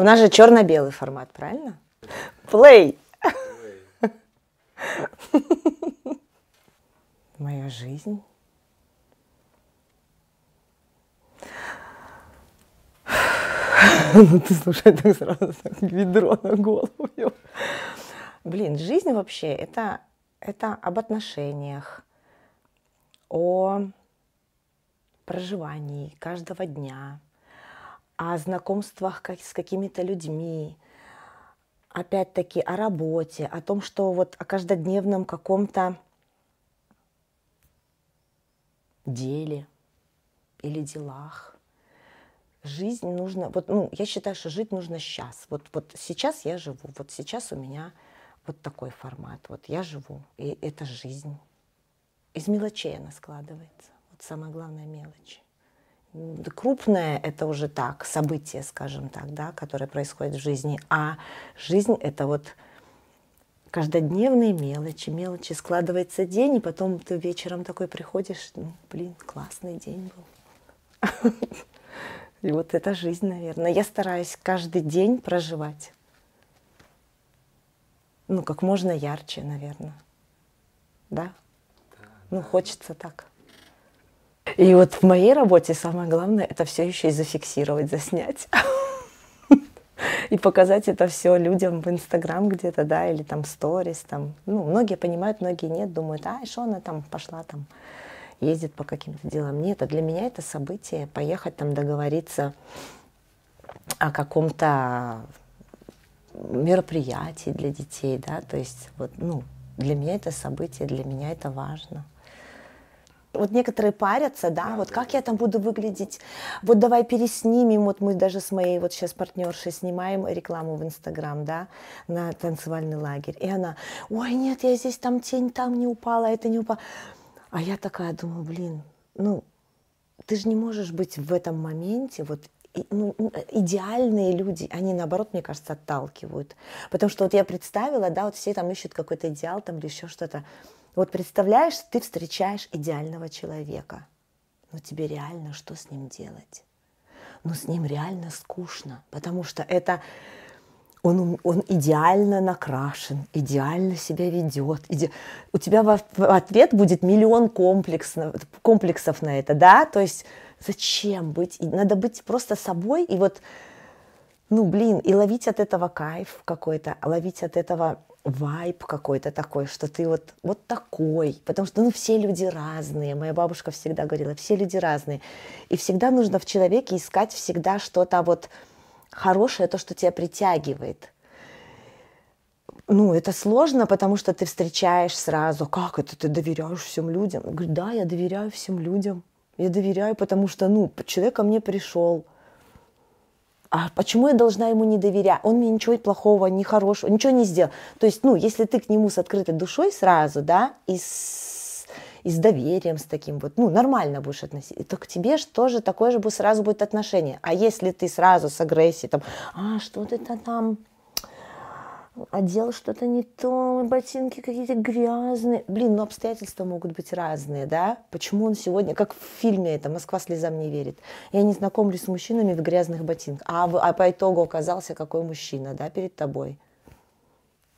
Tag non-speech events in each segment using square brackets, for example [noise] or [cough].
У нас же черно-белый формат, правильно? Плей. Моя жизнь. Ну ты слушай, так сразу так ведро на голову. Блин, жизнь вообще это, это об отношениях, о проживании каждого дня, о знакомствах как, с какими-то людьми, опять-таки о работе, о том, что вот о каждодневном каком-то деле или делах. Жизнь нужно, вот, ну, я считаю, что жить нужно сейчас. Вот, вот сейчас я живу, вот сейчас у меня вот такой формат. Вот я живу, и это жизнь. Из мелочей она складывается. Вот самое главное мелочи крупное это уже так, событие, скажем так, да, которое происходит в жизни, а жизнь это вот каждодневные мелочи, мелочи. Складывается день, и потом ты вечером такой приходишь, ну, блин, классный день был. [laughs] И вот это жизнь, наверное. Я стараюсь каждый день проживать. Ну, как можно ярче, наверное. Да? Ну, хочется так. И вот в моей работе самое главное это все еще и зафиксировать, заснять. [laughs] И показать это все людям в Инстаграм где-то, да, или там сторис, там. Ну, многие понимают, многие нет, думают, а, что она там пошла там, ездит по каким-то делам. Нет, а для меня это событие, поехать там договориться о каком-то мероприятии для детей, да, то есть вот, ну, для меня это событие, для меня это важно вот некоторые парятся, да, да вот да, как да. я там буду выглядеть, вот давай переснимем, вот мы даже с моей вот сейчас партнершей снимаем рекламу в Инстаграм, да, на танцевальный лагерь, и она, ой, нет, я здесь там тень там не упала, это не упала, а я такая думаю, блин, ну, ты же не можешь быть в этом моменте, вот и, ну, идеальные люди, они наоборот, мне кажется, отталкивают. Потому что вот я представила, да, вот все там ищут какой-то идеал там или еще что-то. Вот представляешь, ты встречаешь идеального человека, но тебе реально что с ним делать? Но ну, с ним реально скучно, потому что это он, он идеально накрашен, идеально себя ведет. Иде... У тебя в ответ будет миллион комплексов, комплексов на это, да? То есть зачем быть? Надо быть просто собой и вот, ну, блин, и ловить от этого кайф какой-то, ловить от этого вайб какой-то такой, что ты вот, вот такой, потому что, ну, все люди разные, моя бабушка всегда говорила, все люди разные, и всегда нужно в человеке искать всегда что-то вот хорошее, то, что тебя притягивает. Ну, это сложно, потому что ты встречаешь сразу, как это ты доверяешь всем людям? Я говорю, да, я доверяю всем людям. Я доверяю, потому что, ну, человек ко мне пришел, а почему я должна ему не доверять? Он мне ничего плохого, не хорошего, ничего не сделал. То есть, ну, если ты к нему с открытой душой сразу, да, и с, и с доверием, с таким вот, ну, нормально будешь относиться, то к тебе же тоже такое же будет, сразу будет отношение. А если ты сразу с агрессией, там, а, что ты-то там, одел что-то не то, ботинки какие-то грязные. Блин, ну обстоятельства могут быть разные, да? Почему он сегодня, как в фильме это «Москва слезам не верит», я не знакомлюсь с мужчинами в грязных ботинках, а, а по итогу оказался какой мужчина, да, перед тобой.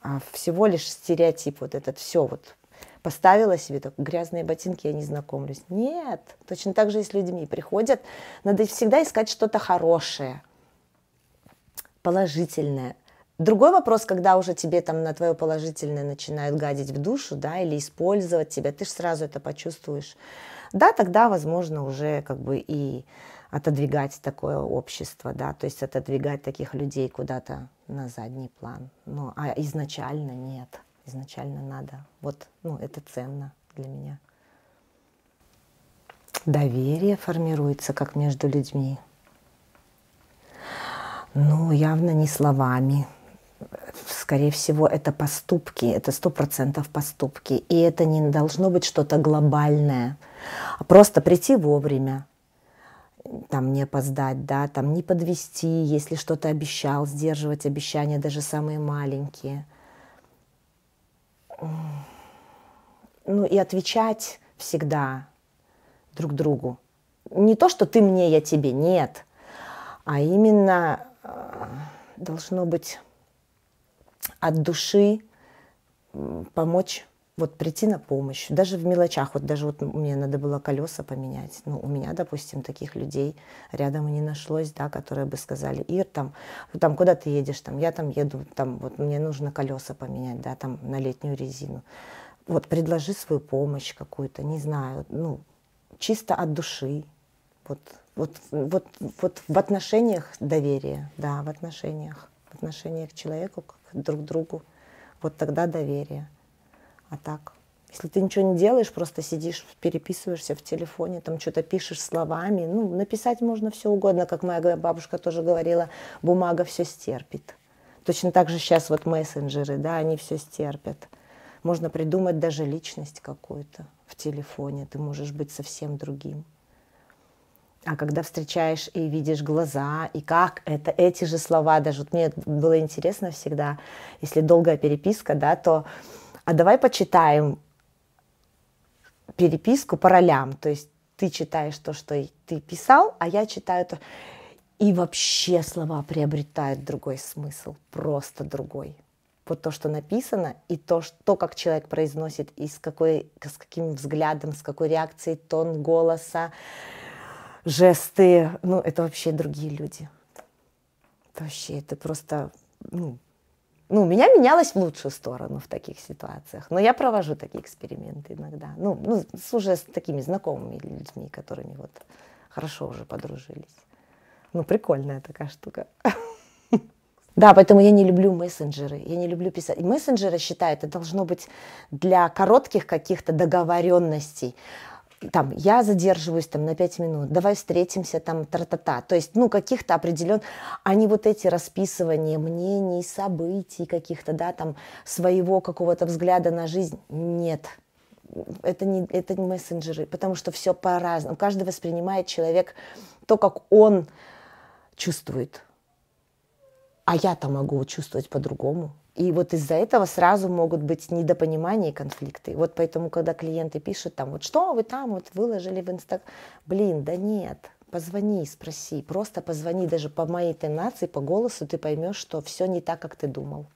А всего лишь стереотип вот этот, все вот поставила себе так, грязные ботинки, я не знакомлюсь. Нет, точно так же и с людьми приходят. Надо всегда искать что-то хорошее, положительное, Другой вопрос, когда уже тебе там на твое положительное начинают гадить в душу, да, или использовать тебя, ты же сразу это почувствуешь. Да, тогда, возможно, уже как бы и отодвигать такое общество, да, то есть отодвигать таких людей куда-то на задний план. Ну, а изначально нет, изначально надо. Вот, ну, это ценно для меня. Доверие формируется как между людьми. Ну, явно не словами скорее всего, это поступки, это сто процентов поступки. И это не должно быть что-то глобальное. А просто прийти вовремя, там не опоздать, да, там не подвести, если что-то обещал, сдерживать обещания, даже самые маленькие. Ну и отвечать всегда друг другу. Не то, что ты мне, я тебе, нет, а именно э, должно быть от души помочь, вот прийти на помощь. Даже в мелочах, вот даже вот мне надо было колеса поменять. Ну, у меня, допустим, таких людей рядом не нашлось, да, которые бы сказали, Ир, там, там куда ты едешь, там, я там еду, там, вот мне нужно колеса поменять, да, там, на летнюю резину. Вот предложи свою помощь какую-то, не знаю, ну, чисто от души. Вот, вот, вот, вот в отношениях доверия, да, в отношениях отношение к человеку, как друг к другу. Вот тогда доверие. А так, если ты ничего не делаешь, просто сидишь, переписываешься в телефоне, там что-то пишешь словами, ну, написать можно все угодно, как моя бабушка тоже говорила, бумага все стерпит. Точно так же сейчас вот мессенджеры, да, они все стерпят. Можно придумать даже личность какую-то в телефоне, ты можешь быть совсем другим. А когда встречаешь и видишь глаза, и как это, эти же слова, даже вот мне было интересно всегда, если долгая переписка, да, то а давай почитаем переписку по ролям, то есть ты читаешь то, что ты писал, а я читаю то, и вообще слова приобретают другой смысл, просто другой. Вот то, что написано, и то, что, как человек произносит, и с, какой, с каким взглядом, с какой реакцией, тон голоса, жесты. Ну, это вообще другие люди. Это вообще, это просто, ну, ну, меня менялось в лучшую сторону в таких ситуациях. Но я провожу такие эксперименты иногда. Ну, ну с уже с такими знакомыми людьми, которыми вот хорошо уже подружились. Ну, прикольная такая штука. [laughs] Да, поэтому я не люблю мессенджеры, я не люблю писать. Мессенджеры, считаю, это должно быть для коротких каких-то договоренностей там, я задерживаюсь там на 5 минут, давай встретимся, там, тра-та-та. То есть, ну, каких-то определенных, а вот эти расписывания мнений, событий каких-то, да, там, своего какого-то взгляда на жизнь. Нет, это не, это не мессенджеры, потому что все по-разному. Каждый воспринимает человек то, как он чувствует. А я-то могу чувствовать по-другому. И вот из-за этого сразу могут быть недопонимания и конфликты. Вот поэтому, когда клиенты пишут там, вот что вы там вот выложили в инстаграм, блин, да нет, позвони, спроси, просто позвони, даже по моей тонации, по голосу ты поймешь, что все не так, как ты думал.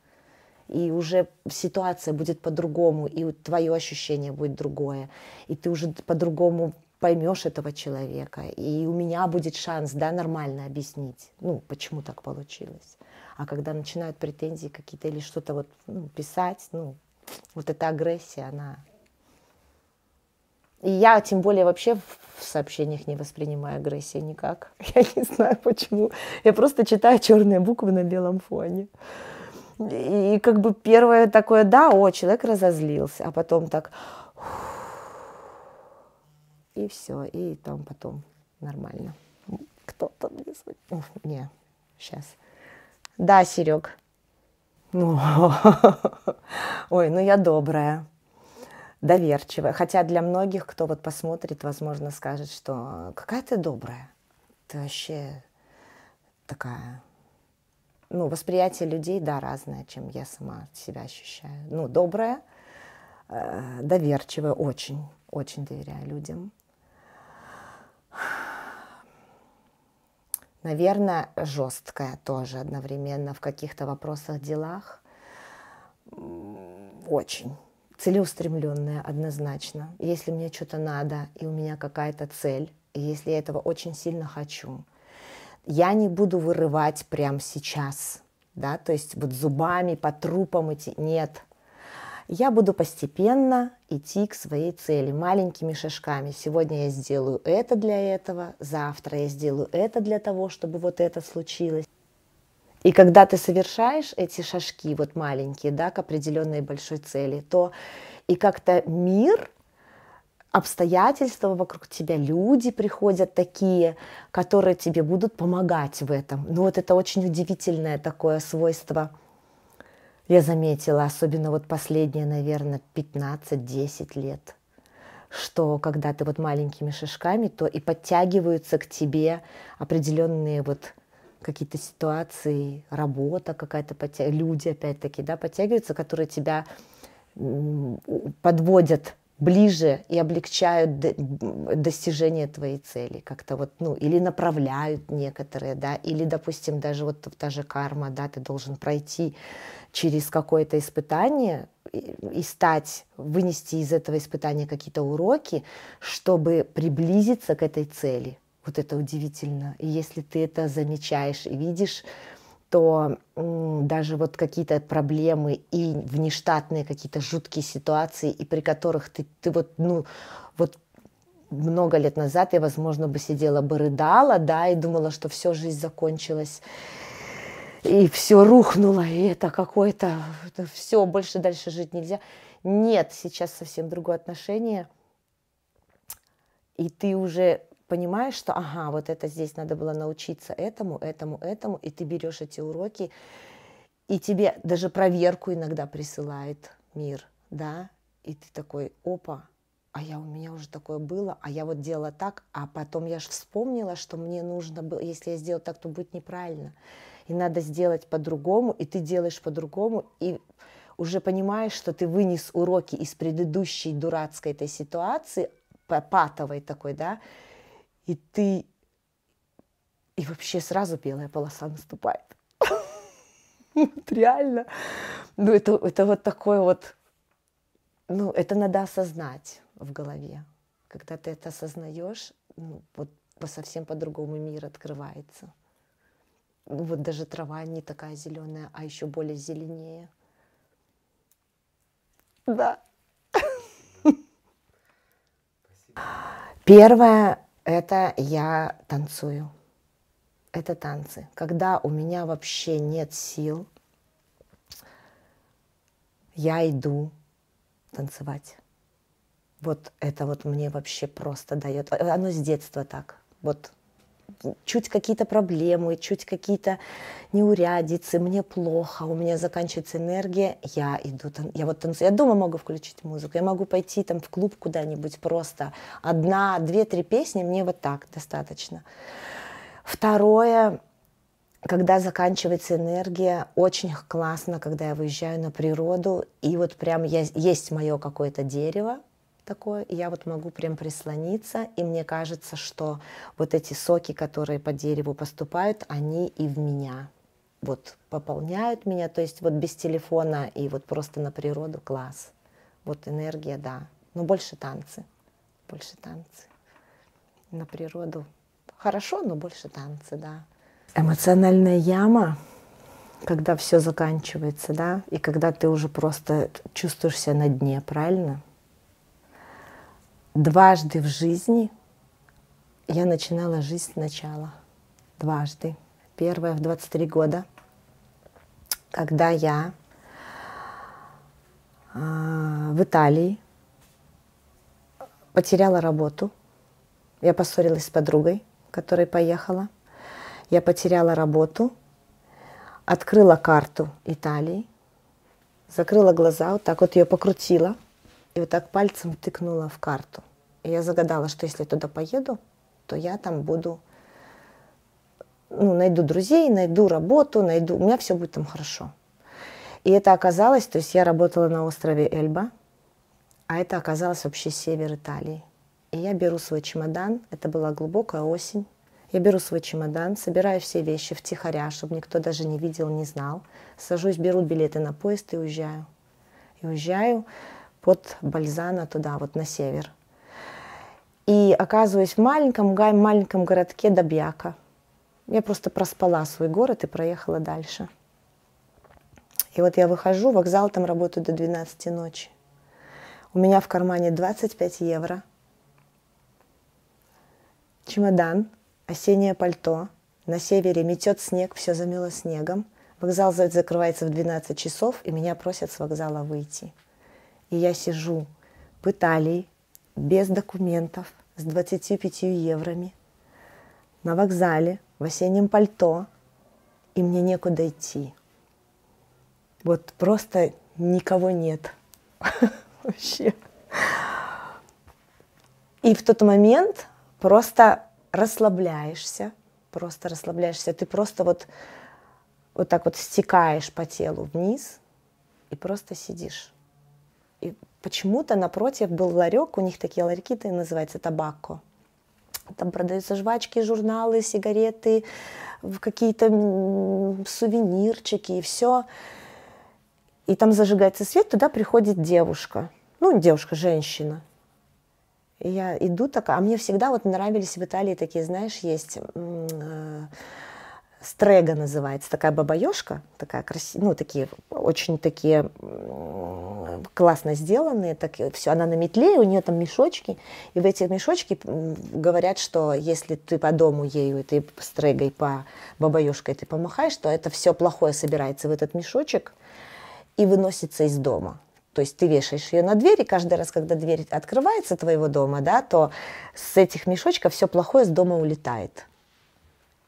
И уже ситуация будет по-другому, и твое ощущение будет другое, и ты уже по-другому поймешь этого человека, и у меня будет шанс, да, нормально объяснить, ну, почему так получилось. А когда начинают претензии какие-то или что-то вот ну, писать, ну, вот эта агрессия, она... И я тем более вообще в сообщениях не воспринимаю агрессию никак. [laughs] Я не знаю почему. Я просто читаю черные буквы на белом фоне. И, и как бы первое такое, да, о, человек разозлился, а потом так, и все, и там потом нормально. Кто-то мне звонит. Не, сейчас. Да, Серег. Ну. [laughs] Ой, ну я добрая, доверчивая. Хотя для многих, кто вот посмотрит, возможно, скажет, что какая ты добрая. Ты вообще такая... Ну, восприятие людей, да, разное, чем я сама себя ощущаю. Ну, добрая, э, доверчивая, очень, очень доверяю людям наверное, жесткая тоже одновременно в каких-то вопросах, делах. Очень целеустремленная однозначно. Если мне что-то надо, и у меня какая-то цель, и если я этого очень сильно хочу, я не буду вырывать прямо сейчас, да, то есть вот зубами по трупам идти, нет, я буду постепенно идти к своей цели маленькими шажками. Сегодня я сделаю это для этого, завтра я сделаю это для того, чтобы вот это случилось. И когда ты совершаешь эти шажки, вот маленькие, да, к определенной большой цели, то и как-то мир, обстоятельства вокруг тебя, люди приходят такие, которые тебе будут помогать в этом. Ну вот это очень удивительное такое свойство – я заметила, особенно вот последние, наверное, 15-10 лет, что когда ты вот маленькими шишками, то и подтягиваются к тебе определенные вот какие-то ситуации, работа какая-то, подтя... люди опять-таки, да, подтягиваются, которые тебя подводят ближе и облегчают достижение твоей цели как-то вот, ну, или направляют некоторые, да, или, допустим, даже вот та же карма, да, ты должен пройти через какое-то испытание и, и стать, вынести из этого испытания какие-то уроки, чтобы приблизиться к этой цели. Вот это удивительно. И если ты это замечаешь и видишь, то даже вот какие-то проблемы и внештатные какие-то жуткие ситуации, и при которых ты, ты вот, ну, вот много лет назад я, возможно, бы сидела бы рыдала, да, и думала, что все, жизнь закончилась, и все рухнуло, и это какое-то, все, больше дальше жить нельзя. Нет, сейчас совсем другое отношение, и ты уже понимаешь, что ага, вот это здесь надо было научиться этому, этому, этому, и ты берешь эти уроки, и тебе даже проверку иногда присылает мир, да, и ты такой, опа, а я у меня уже такое было, а я вот делала так, а потом я же вспомнила, что мне нужно было, если я сделаю так, то будет неправильно, и надо сделать по-другому, и ты делаешь по-другому, и уже понимаешь, что ты вынес уроки из предыдущей дурацкой этой ситуации, патовой такой, да, и ты... И вообще сразу белая полоса наступает. [laughs] Вот реально. Ну, это, это вот такое вот... Ну, это надо осознать в голове. Когда ты это осознаешь, ну, вот по совсем по-другому мир открывается. Ну, вот даже трава не такая зеленая, а еще более зеленее. Да. [laughs] Спасибо. Первое это я танцую. Это танцы. Когда у меня вообще нет сил, я иду танцевать. Вот это вот мне вообще просто дает. Оно с детства так. Вот чуть какие-то проблемы, чуть какие-то неурядицы, мне плохо, у меня заканчивается энергия, я иду, тан- я вот танцую, я дома могу включить музыку, я могу пойти там в клуб куда-нибудь просто, одна, две-три песни, мне вот так достаточно. Второе, когда заканчивается энергия, очень классно, когда я выезжаю на природу, и вот прям я, есть мое какое-то дерево, такое, и я вот могу прям прислониться, и мне кажется, что вот эти соки, которые по дереву поступают, они и в меня вот пополняют меня, то есть вот без телефона и вот просто на природу класс. Вот энергия, да, но больше танцы, больше танцы. На природу хорошо, но больше танцы, да. Эмоциональная яма когда все заканчивается, да, и когда ты уже просто чувствуешь себя на дне, правильно? Дважды в жизни я начинала жизнь сначала. Дважды. Первое в 23 года, когда я а, в Италии потеряла работу. Я поссорилась с подругой, которая поехала. Я потеряла работу, открыла карту Италии, закрыла глаза, вот так вот ее покрутила – и вот так пальцем тыкнула в карту. И я загадала, что если я туда поеду, то я там буду, ну, найду друзей, найду работу, найду, у меня все будет там хорошо. И это оказалось, то есть я работала на острове Эльба, а это оказалось вообще север Италии. И я беру свой чемодан, это была глубокая осень, я беру свой чемодан, собираю все вещи втихаря, чтобы никто даже не видел, не знал. Сажусь, беру билеты на поезд и уезжаю. И уезжаю от Бальзана туда, вот на север. И оказываюсь в маленьком, маленьком городке Добьяка. Я просто проспала свой город и проехала дальше. И вот я выхожу, вокзал там работает до 12 ночи. У меня в кармане 25 евро, чемодан, осеннее пальто. На севере метет снег, все замело снегом. Вокзал закрывается в 12 часов, и меня просят с вокзала выйти. И я сижу в Италии без документов, с 25 еврами, на вокзале, в осеннем пальто, и мне некуда идти. Вот просто никого нет. [laughs] Вообще. И в тот момент просто расслабляешься, просто расслабляешься. Ты просто вот, вот так вот стекаешь по телу вниз и просто сидишь. И почему-то напротив был ларек, у них такие ларьки-то и называются табако. Там продаются жвачки, журналы, сигареты, какие-то сувенирчики и все. И там зажигается свет, туда приходит девушка. Ну, девушка, женщина. И я иду такая, а мне всегда вот нравились в Италии такие, знаешь, есть э, Стрега называется, такая бабаёшка, такая красивая, ну, такие, очень такие классно сделанные, так, все, она на метле, у нее там мешочки, и в эти мешочки говорят, что если ты по дому ею, и ты стрегой по бабаешкой ты помахаешь, то это все плохое собирается в этот мешочек и выносится из дома. То есть ты вешаешь ее на дверь, и каждый раз, когда дверь открывается твоего дома, да, то с этих мешочков все плохое с дома улетает.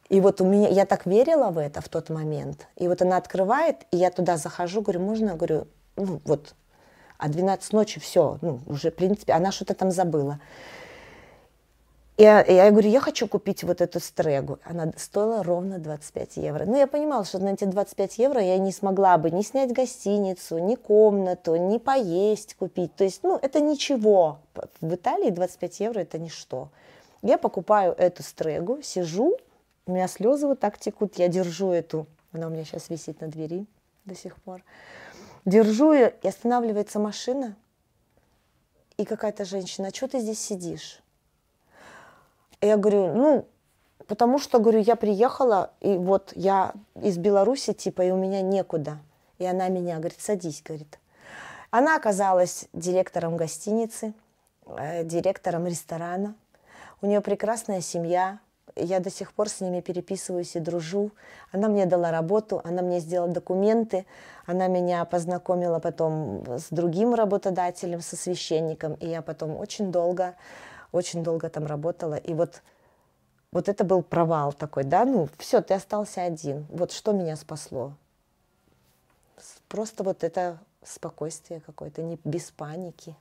И вот у меня, я так верила в это в тот момент. И вот она открывает, и я туда захожу, говорю, можно? Я говорю, ну вот, а 12 ночи все, ну уже, в принципе, она что-то там забыла. И я, я говорю, я хочу купить вот эту стрегу. Она стоила ровно 25 евро. Ну, я понимала, что на эти 25 евро я не смогла бы ни снять гостиницу, ни комнату, ни поесть купить. То есть, ну, это ничего. В Италии 25 евро – это ничто. Я покупаю эту стрегу, сижу, у меня слезы вот так текут, я держу эту, она у меня сейчас висит на двери до сих пор. Держу ее, и останавливается машина, и какая-то женщина, а что ты здесь сидишь? И я говорю, ну, потому что, говорю, я приехала, и вот я из Беларуси, типа, и у меня некуда. И она меня говорит, садись, говорит. Она оказалась директором гостиницы, э, директором ресторана. У нее прекрасная семья, я до сих пор с ними переписываюсь и дружу. Она мне дала работу, она мне сделала документы, она меня познакомила потом с другим работодателем, со священником, и я потом очень долго, очень долго там работала. И вот вот это был провал такой, да, ну все, ты остался один. Вот что меня спасло? Просто вот это спокойствие какое-то, не без паники.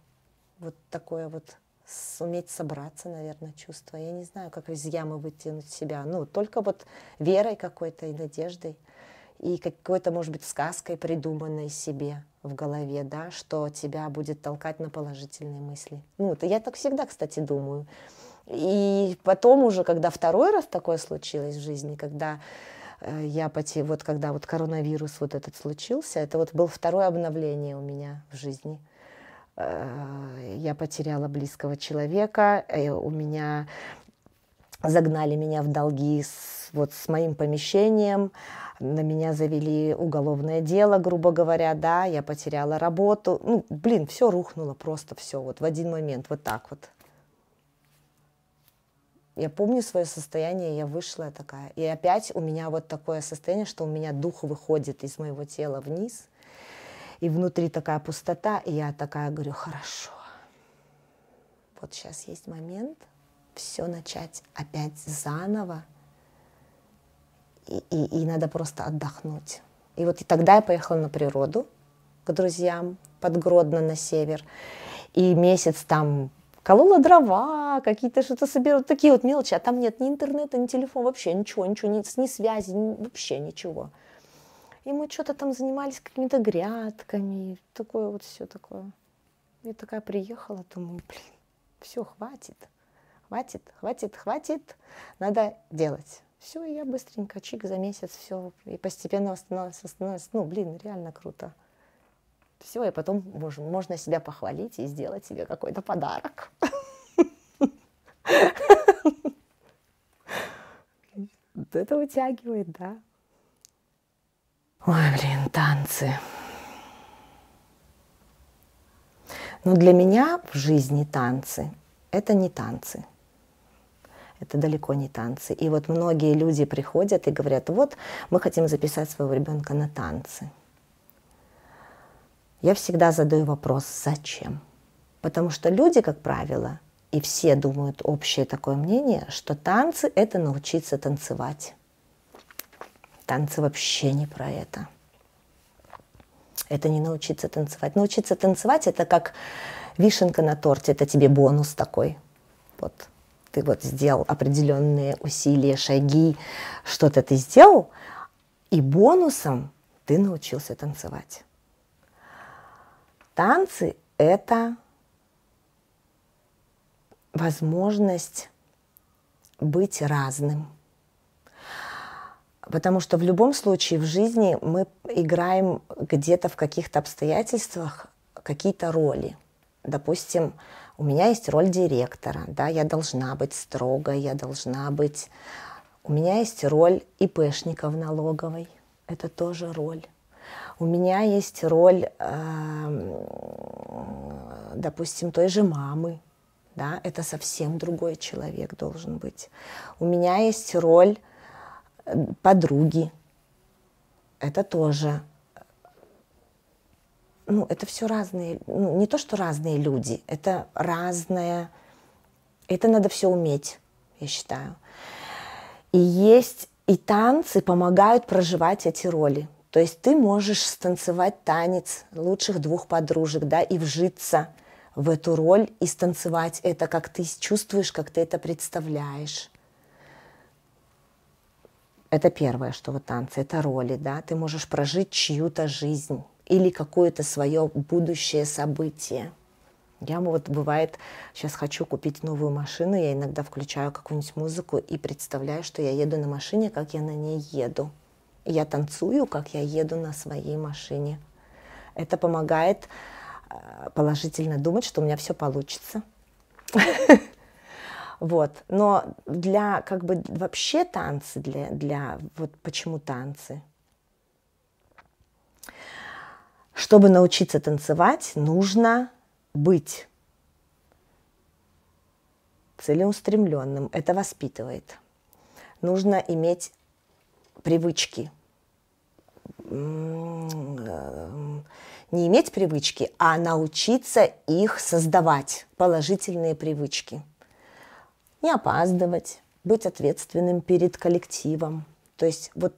Вот такое вот суметь собраться, наверное, чувства. Я не знаю, как из ямы вытянуть себя. Ну, только вот верой какой-то и надеждой. И какой-то, может быть, сказкой, придуманной себе в голове, да, что тебя будет толкать на положительные мысли. Ну, это я так всегда, кстати, думаю. И потом уже, когда второй раз такое случилось в жизни, когда э, я поти... вот когда вот коронавирус вот этот случился, это вот был второе обновление у меня в жизни – я потеряла близкого человека, э, у меня загнали меня в долги с, вот с моим помещением, на меня завели уголовное дело, грубо говоря, да, я потеряла работу, ну, блин, все рухнуло просто, все, вот в один момент, вот так вот. Я помню свое состояние, я вышла такая. И опять у меня вот такое состояние, что у меня дух выходит из моего тела вниз – и внутри такая пустота, и я такая говорю, хорошо, вот сейчас есть момент все начать опять заново, и, и, и надо просто отдохнуть. И вот и тогда я поехала на природу к друзьям под Гродно на север, и месяц там колола дрова, какие-то что-то соберу, такие вот мелочи, а там нет ни интернета, ни телефона, вообще ничего, ничего, ни, ни связи, ни, вообще ничего. И мы что-то там занимались какими-то грядками, такое вот все такое. Я такая приехала, думаю, блин, все, хватит, хватит, хватит, хватит, надо делать. Все, я быстренько, чик за месяц, все, и постепенно восстановилась, восстановилась. Ну, блин, реально круто. Все, и потом можно, можно себя похвалить и сделать себе какой-то подарок. [laughs] Это утягивает, да. Ой, блин, танцы. Но ну, для меня в жизни танцы – это не танцы. Это далеко не танцы. И вот многие люди приходят и говорят, вот мы хотим записать своего ребенка на танцы. Я всегда задаю вопрос, зачем? Потому что люди, как правило, и все думают общее такое мнение, что танцы – это научиться танцевать. Танцы вообще не про это. Это не научиться танцевать. Научиться танцевать – это как вишенка на торте, это тебе бонус такой. Вот ты вот сделал определенные усилия, шаги, что-то ты сделал, и бонусом ты научился танцевать. Танцы – это возможность быть разным – Потому что в любом случае в жизни мы играем где-то в каких-то обстоятельствах какие-то роли. Допустим, у меня есть роль директора, да, я должна быть строгой, я должна быть... У меня есть роль ИПшника в налоговой, это тоже роль. У меня есть роль, э, допустим, той же мамы, да, это совсем другой человек должен быть. У меня есть роль подруги. Это тоже. Ну, это все разные, ну, не то, что разные люди, это разное. Это надо все уметь, я считаю. И есть, и танцы помогают проживать эти роли. То есть ты можешь станцевать танец лучших двух подружек, да, и вжиться в эту роль и станцевать это, как ты чувствуешь, как ты это представляешь. Это первое, что вы танцы, это роли, да. Ты можешь прожить чью-то жизнь или какое-то свое будущее событие. Я вот бывает, сейчас хочу купить новую машину, я иногда включаю какую-нибудь музыку и представляю, что я еду на машине, как я на ней еду. Я танцую, как я еду на своей машине. Это помогает э, положительно думать, что у меня все получится. [laughs] Вот. Но для как бы вообще танцы, для, для вот почему танцы? Чтобы научиться танцевать, нужно быть целеустремленным. Это воспитывает. Нужно иметь привычки. Не иметь привычки, а научиться их создавать, положительные привычки – не опаздывать, быть ответственным перед коллективом. То есть вот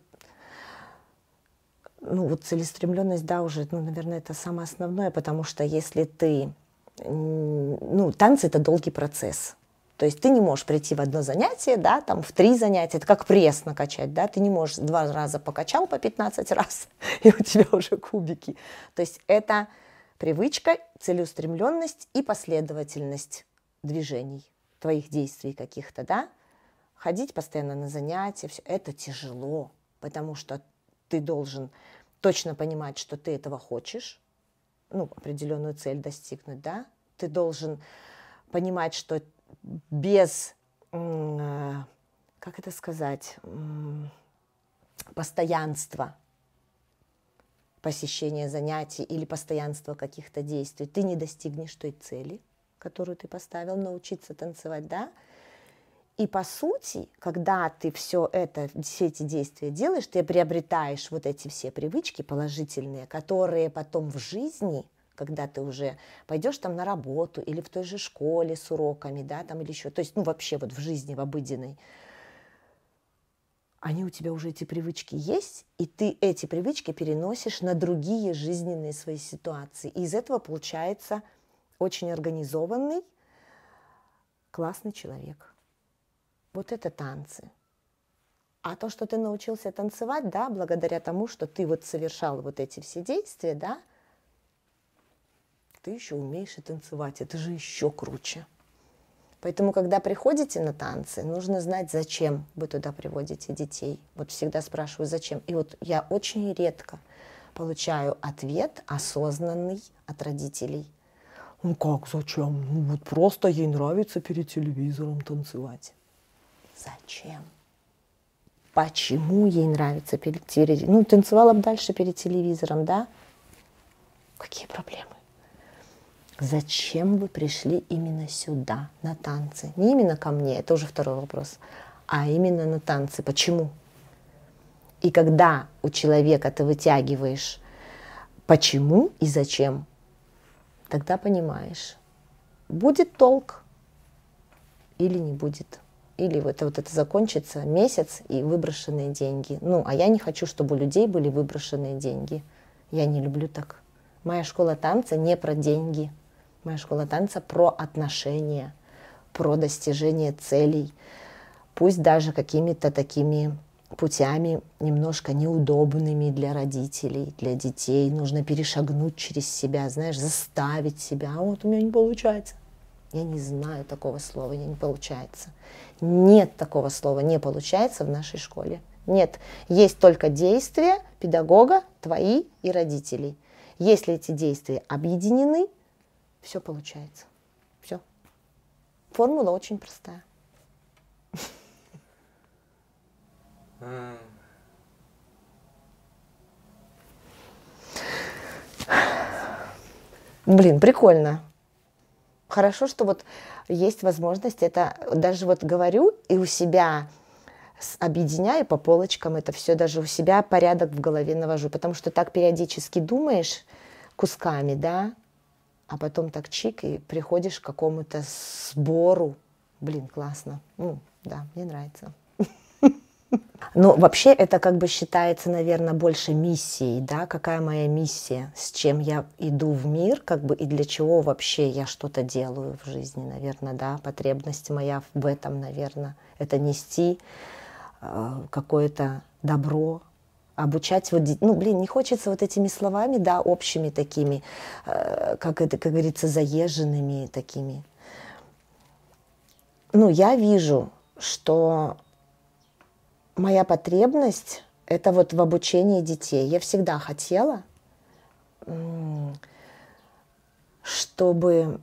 ну вот целеустремленность, да, уже, ну, наверное, это самое основное, потому что если ты, ну, танцы это долгий процесс. То есть ты не можешь прийти в одно занятие, да, там в три занятия, это как пресс накачать, да, ты не можешь два раза покачал по 15 [laughs] раз, и у тебя уже кубики. То есть это привычка, целеустремленность и последовательность движений твоих действий каких-то, да, ходить постоянно на занятия, все это тяжело, потому что ты должен точно понимать, что ты этого хочешь, ну, определенную цель достигнуть, да, ты должен понимать, что без, э, как это сказать, постоянства посещения занятий или постоянства каких-то действий, ты не достигнешь той цели – которую ты поставил, научиться танцевать, да? И по сути, когда ты все это, все эти действия делаешь, ты приобретаешь вот эти все привычки положительные, которые потом в жизни, когда ты уже пойдешь там на работу или в той же школе с уроками, да, там или еще, то есть, ну, вообще вот в жизни, в обыденной, они у тебя уже эти привычки есть, и ты эти привычки переносишь на другие жизненные свои ситуации. И из этого получается – очень организованный, классный человек. Вот это танцы. А то, что ты научился танцевать, да, благодаря тому, что ты вот совершал вот эти все действия, да, ты еще умеешь и танцевать, это же еще круче. Поэтому, когда приходите на танцы, нужно знать, зачем вы туда приводите детей. Вот всегда спрашиваю, зачем. И вот я очень редко получаю ответ осознанный от родителей – ну как, зачем? Ну вот просто ей нравится перед телевизором танцевать. Зачем? Почему ей нравится перед телевизором? Ну, танцевала бы дальше перед телевизором, да? Какие проблемы? Зачем вы пришли именно сюда, на танцы? Не именно ко мне, это уже второй вопрос, а именно на танцы. Почему? И когда у человека ты вытягиваешь почему и зачем, тогда понимаешь, будет толк или не будет. Или вот это, вот это закончится месяц и выброшенные деньги. Ну, а я не хочу, чтобы у людей были выброшенные деньги. Я не люблю так. Моя школа танца не про деньги. Моя школа танца про отношения, про достижение целей. Пусть даже какими-то такими путями немножко неудобными для родителей, для детей. Нужно перешагнуть через себя, знаешь, заставить себя. А вот у меня не получается. Я не знаю такого слова, Я не получается. Нет такого слова, не получается в нашей школе. Нет, есть только действия педагога, твои и родителей. Если эти действия объединены, все получается. Все. Формула очень простая. Блин, прикольно. Хорошо, что вот есть возможность это даже вот говорю и у себя объединяю по полочкам это все, даже у себя порядок в голове навожу, потому что так периодически думаешь кусками, да, а потом так чик и приходишь к какому-то сбору. Блин, классно. Ну, да, мне нравится. Но ну, вообще это как бы считается, наверное, больше миссией, да, какая моя миссия, с чем я иду в мир, как бы и для чего вообще я что-то делаю в жизни, наверное, да, потребность моя в этом, наверное, это нести э, какое-то добро, обучать вот, ну, блин, не хочется вот этими словами, да, общими такими, э, как это, как говорится, заезженными такими. Ну, я вижу, что моя потребность – это вот в обучении детей. Я всегда хотела, чтобы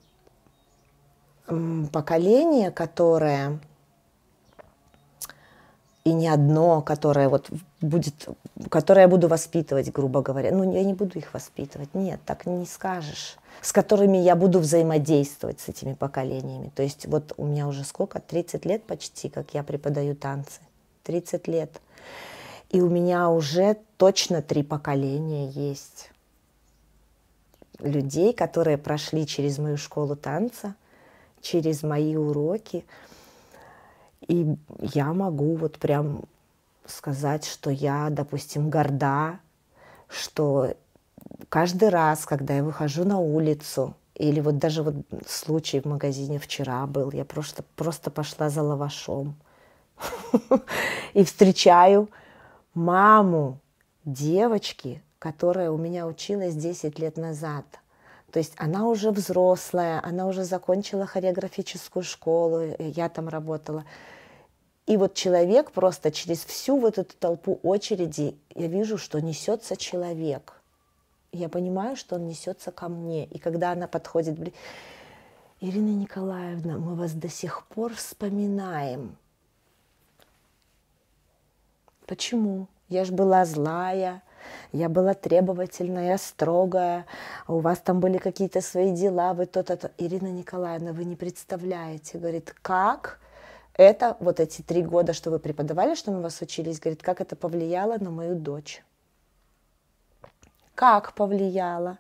поколение, которое и не одно, которое вот будет, которое я буду воспитывать, грубо говоря. Ну, я не буду их воспитывать, нет, так не скажешь. С которыми я буду взаимодействовать с этими поколениями. То есть вот у меня уже сколько, 30 лет почти, как я преподаю танцы. 30 лет. И у меня уже точно три поколения есть людей, которые прошли через мою школу танца, через мои уроки. И я могу вот прям сказать, что я, допустим, горда, что каждый раз, когда я выхожу на улицу, или вот даже вот случай в магазине вчера был, я просто, просто пошла за лавашом, и встречаю маму девочки, которая у меня училась 10 лет назад. То есть она уже взрослая, она уже закончила хореографическую школу, э, я там работала. И вот человек просто через всю вот эту толпу очереди, я вижу, что несется человек. Я понимаю, что он несется ко мне. И когда она подходит, Ирина Николаевна, мы вас до сих пор вспоминаем. Почему? Я же была злая, я была требовательная, строгая, а у вас там были какие-то свои дела, вы то-то, то. Ирина Николаевна, вы не представляете, говорит, как это, вот эти три года, что вы преподавали, что мы вас учились, говорит, как это повлияло на мою дочь. Как повлияло?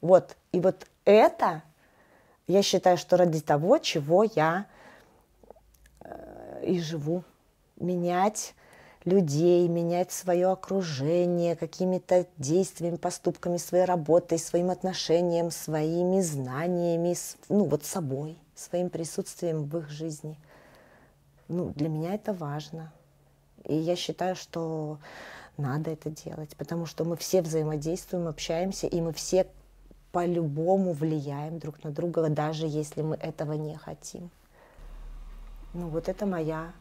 Вот, и вот это, я считаю, что ради того, чего я э, и живу, менять людей, менять свое окружение какими-то действиями, поступками, своей работой, своим отношением, своими знаниями, ну вот собой, своим присутствием в их жизни. Ну, для меня это важно. И я считаю, что надо это делать, потому что мы все взаимодействуем, общаемся, и мы все по-любому влияем друг на друга, даже если мы этого не хотим. Ну вот это моя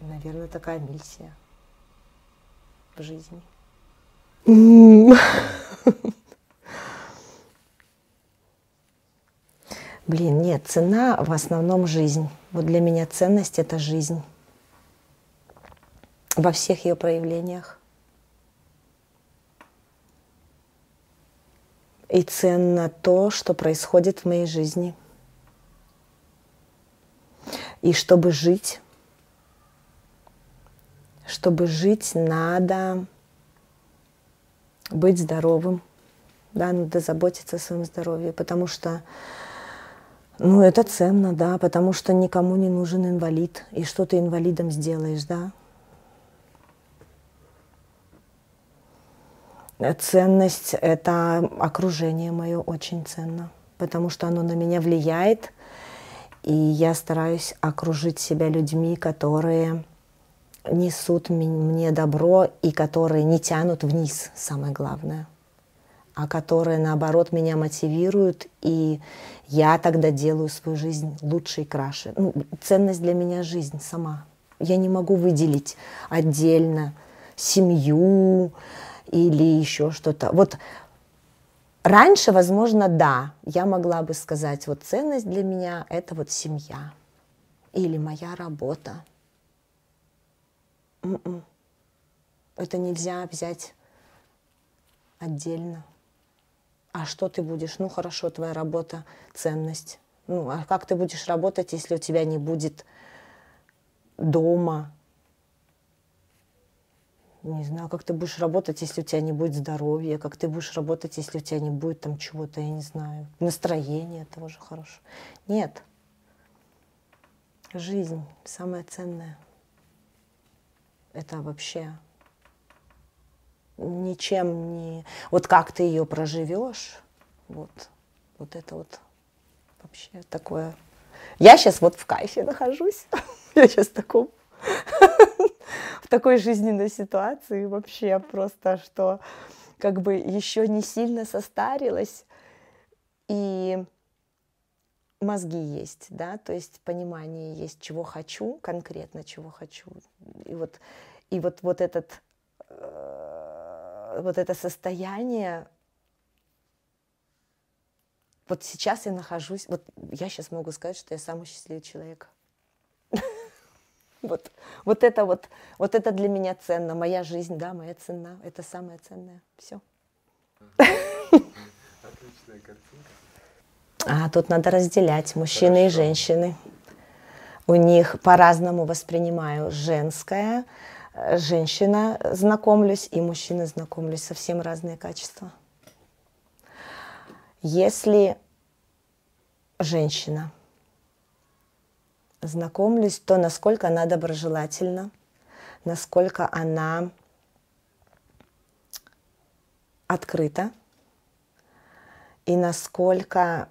наверное, такая миссия в жизни. Блин, нет, цена в основном жизнь. Вот для меня ценность – это жизнь во всех ее проявлениях. И ценно то, что происходит в моей жизни. И чтобы жить, чтобы жить, надо быть здоровым, да, надо заботиться о своем здоровье, потому что ну, это ценно, да, потому что никому не нужен инвалид. И что ты инвалидом сделаешь, да? Ценность – это окружение мое очень ценно, потому что оно на меня влияет, и я стараюсь окружить себя людьми, которые несут мне добро и которые не тянут вниз, самое главное, а которые, наоборот, меня мотивируют, и я тогда делаю свою жизнь лучше и краше. Ну, ценность для меня – жизнь сама. Я не могу выделить отдельно семью или еще что-то. Вот раньше, возможно, да, я могла бы сказать, вот ценность для меня – это вот семья или моя работа – М-м. Это нельзя взять отдельно. А что ты будешь? Ну хорошо, твоя работа, ценность. Ну а как ты будешь работать, если у тебя не будет дома? Не знаю, как ты будешь работать, если у тебя не будет здоровья, как ты будешь работать, если у тебя не будет там чего-то, я не знаю, настроения того же хорошего. Нет. Жизнь самая ценная это вообще ничем не... Вот как ты ее проживешь, вот, вот это вот вообще такое... Я сейчас вот в кайфе нахожусь. [laughs] Я сейчас в таком... [laughs] в такой жизненной ситуации вообще просто, что как бы еще не сильно состарилась. И мозги есть, да, то есть понимание есть, чего хочу, конкретно чего хочу. И вот, и вот, вот, этот, э, вот это состояние, вот сейчас я нахожусь, вот я сейчас могу сказать, что я самый счастливый человек. Вот, вот это вот, вот это для меня ценно, моя жизнь, да, моя цена, это самое ценное, все. Отличная картинка. А тут надо разделять мужчины Хорошо. и женщины. У них по-разному воспринимаю женское, э, женщина э, знакомлюсь и мужчина знакомлюсь, совсем разные качества. Если женщина знакомлюсь, то насколько она доброжелательна, насколько она открыта и насколько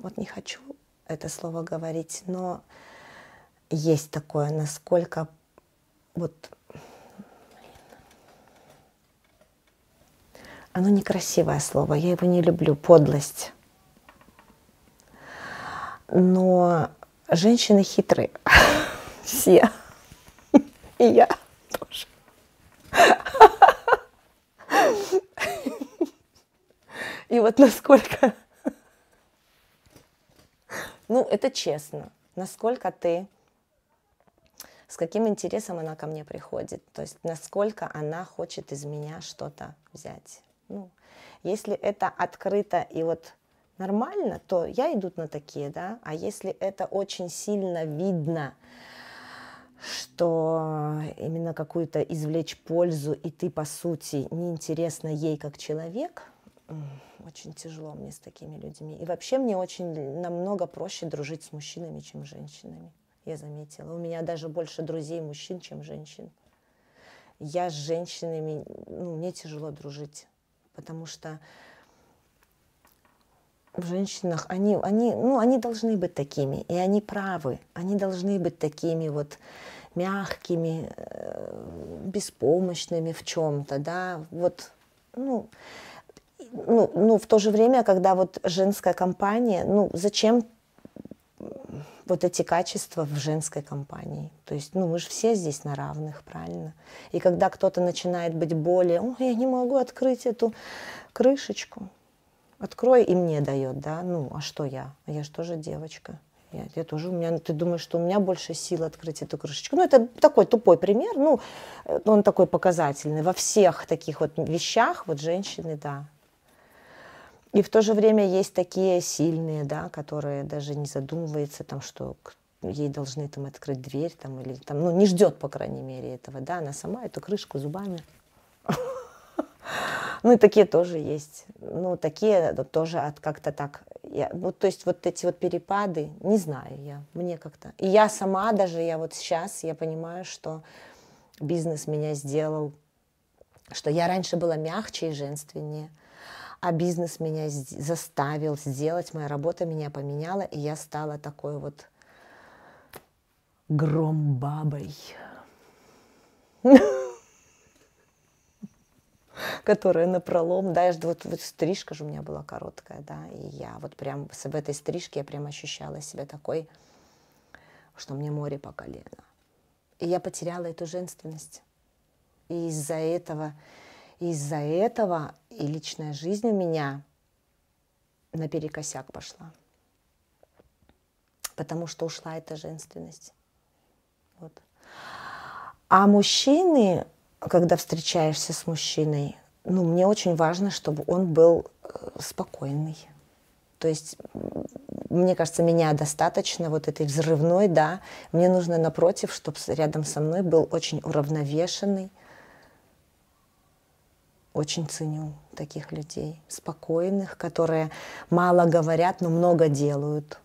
вот не хочу это слово говорить, но есть такое, насколько вот оно некрасивое слово, я его не люблю, подлость. Но женщины хитрые, [laughs] все, и я тоже. [laughs] И вот насколько ну, это честно. Насколько ты с каким интересом она ко мне приходит, то есть насколько она хочет из меня что-то взять. Ну, если это открыто и вот нормально, то я иду на такие, да, а если это очень сильно видно, что именно какую-то извлечь пользу, и ты, по сути, неинтересна ей как человек – очень тяжело мне с такими людьми. И вообще мне очень намного проще дружить с мужчинами, чем с женщинами. Я заметила. У меня даже больше друзей мужчин, чем женщин. Я с женщинами, ну, мне тяжело дружить, потому что в женщинах, они, они, ну, они должны быть такими, и они правы, они должны быть такими вот мягкими, э, беспомощными в чем-то, да, вот, ну, ну, ну, в то же время, когда вот женская компания, ну, зачем вот эти качества в женской компании. То есть, ну, мы же все здесь на равных, правильно? И когда кто-то начинает быть более, ой, я не могу открыть эту крышечку, открой и мне дает, да, ну, а что я? Я же тоже девочка. Я, я тоже, у меня, ты думаешь, что у меня больше сил открыть эту крышечку. Ну, это такой тупой пример, ну, э, он такой показательный. Во всех таких вот вещах вот женщины, да, и в то же время есть такие сильные, да, которые даже не задумываются, там, что ей должны там открыть дверь, там, или там, ну, не ждет, по крайней мере, этого, да, она сама эту крышку зубами. [laughs] Ну, и такие тоже есть. Ну, такие э, тоже от как-то так. Я, вот, то есть вот эти вот перепады, не знаю я, мне как-то. И я сама даже, я вот сейчас, я понимаю, что бизнес меня сделал, что я раньше была мягче и женственнее, а бизнес меня заставил сделать, моя работа меня поменяла, и я стала такой вот громбабой, которая напролом, да, я вот, вот стрижка же у меня была короткая, да, и я вот прям в этой стрижке я прям ощущала себя такой, что мне море по колено. И я потеряла эту женственность. И из-за этого из-за этого и личная жизнь у меня наперекосяк пошла. Потому что ушла эта женственность. Вот. А мужчины, когда встречаешься с мужчиной, ну, мне очень важно, чтобы он был э, спокойный. То есть, мне кажется, меня достаточно вот этой взрывной, да. Мне нужно, напротив, чтобы рядом со мной был очень уравновешенный, очень ценю таких людей, спокойных, которые мало говорят, но много делают.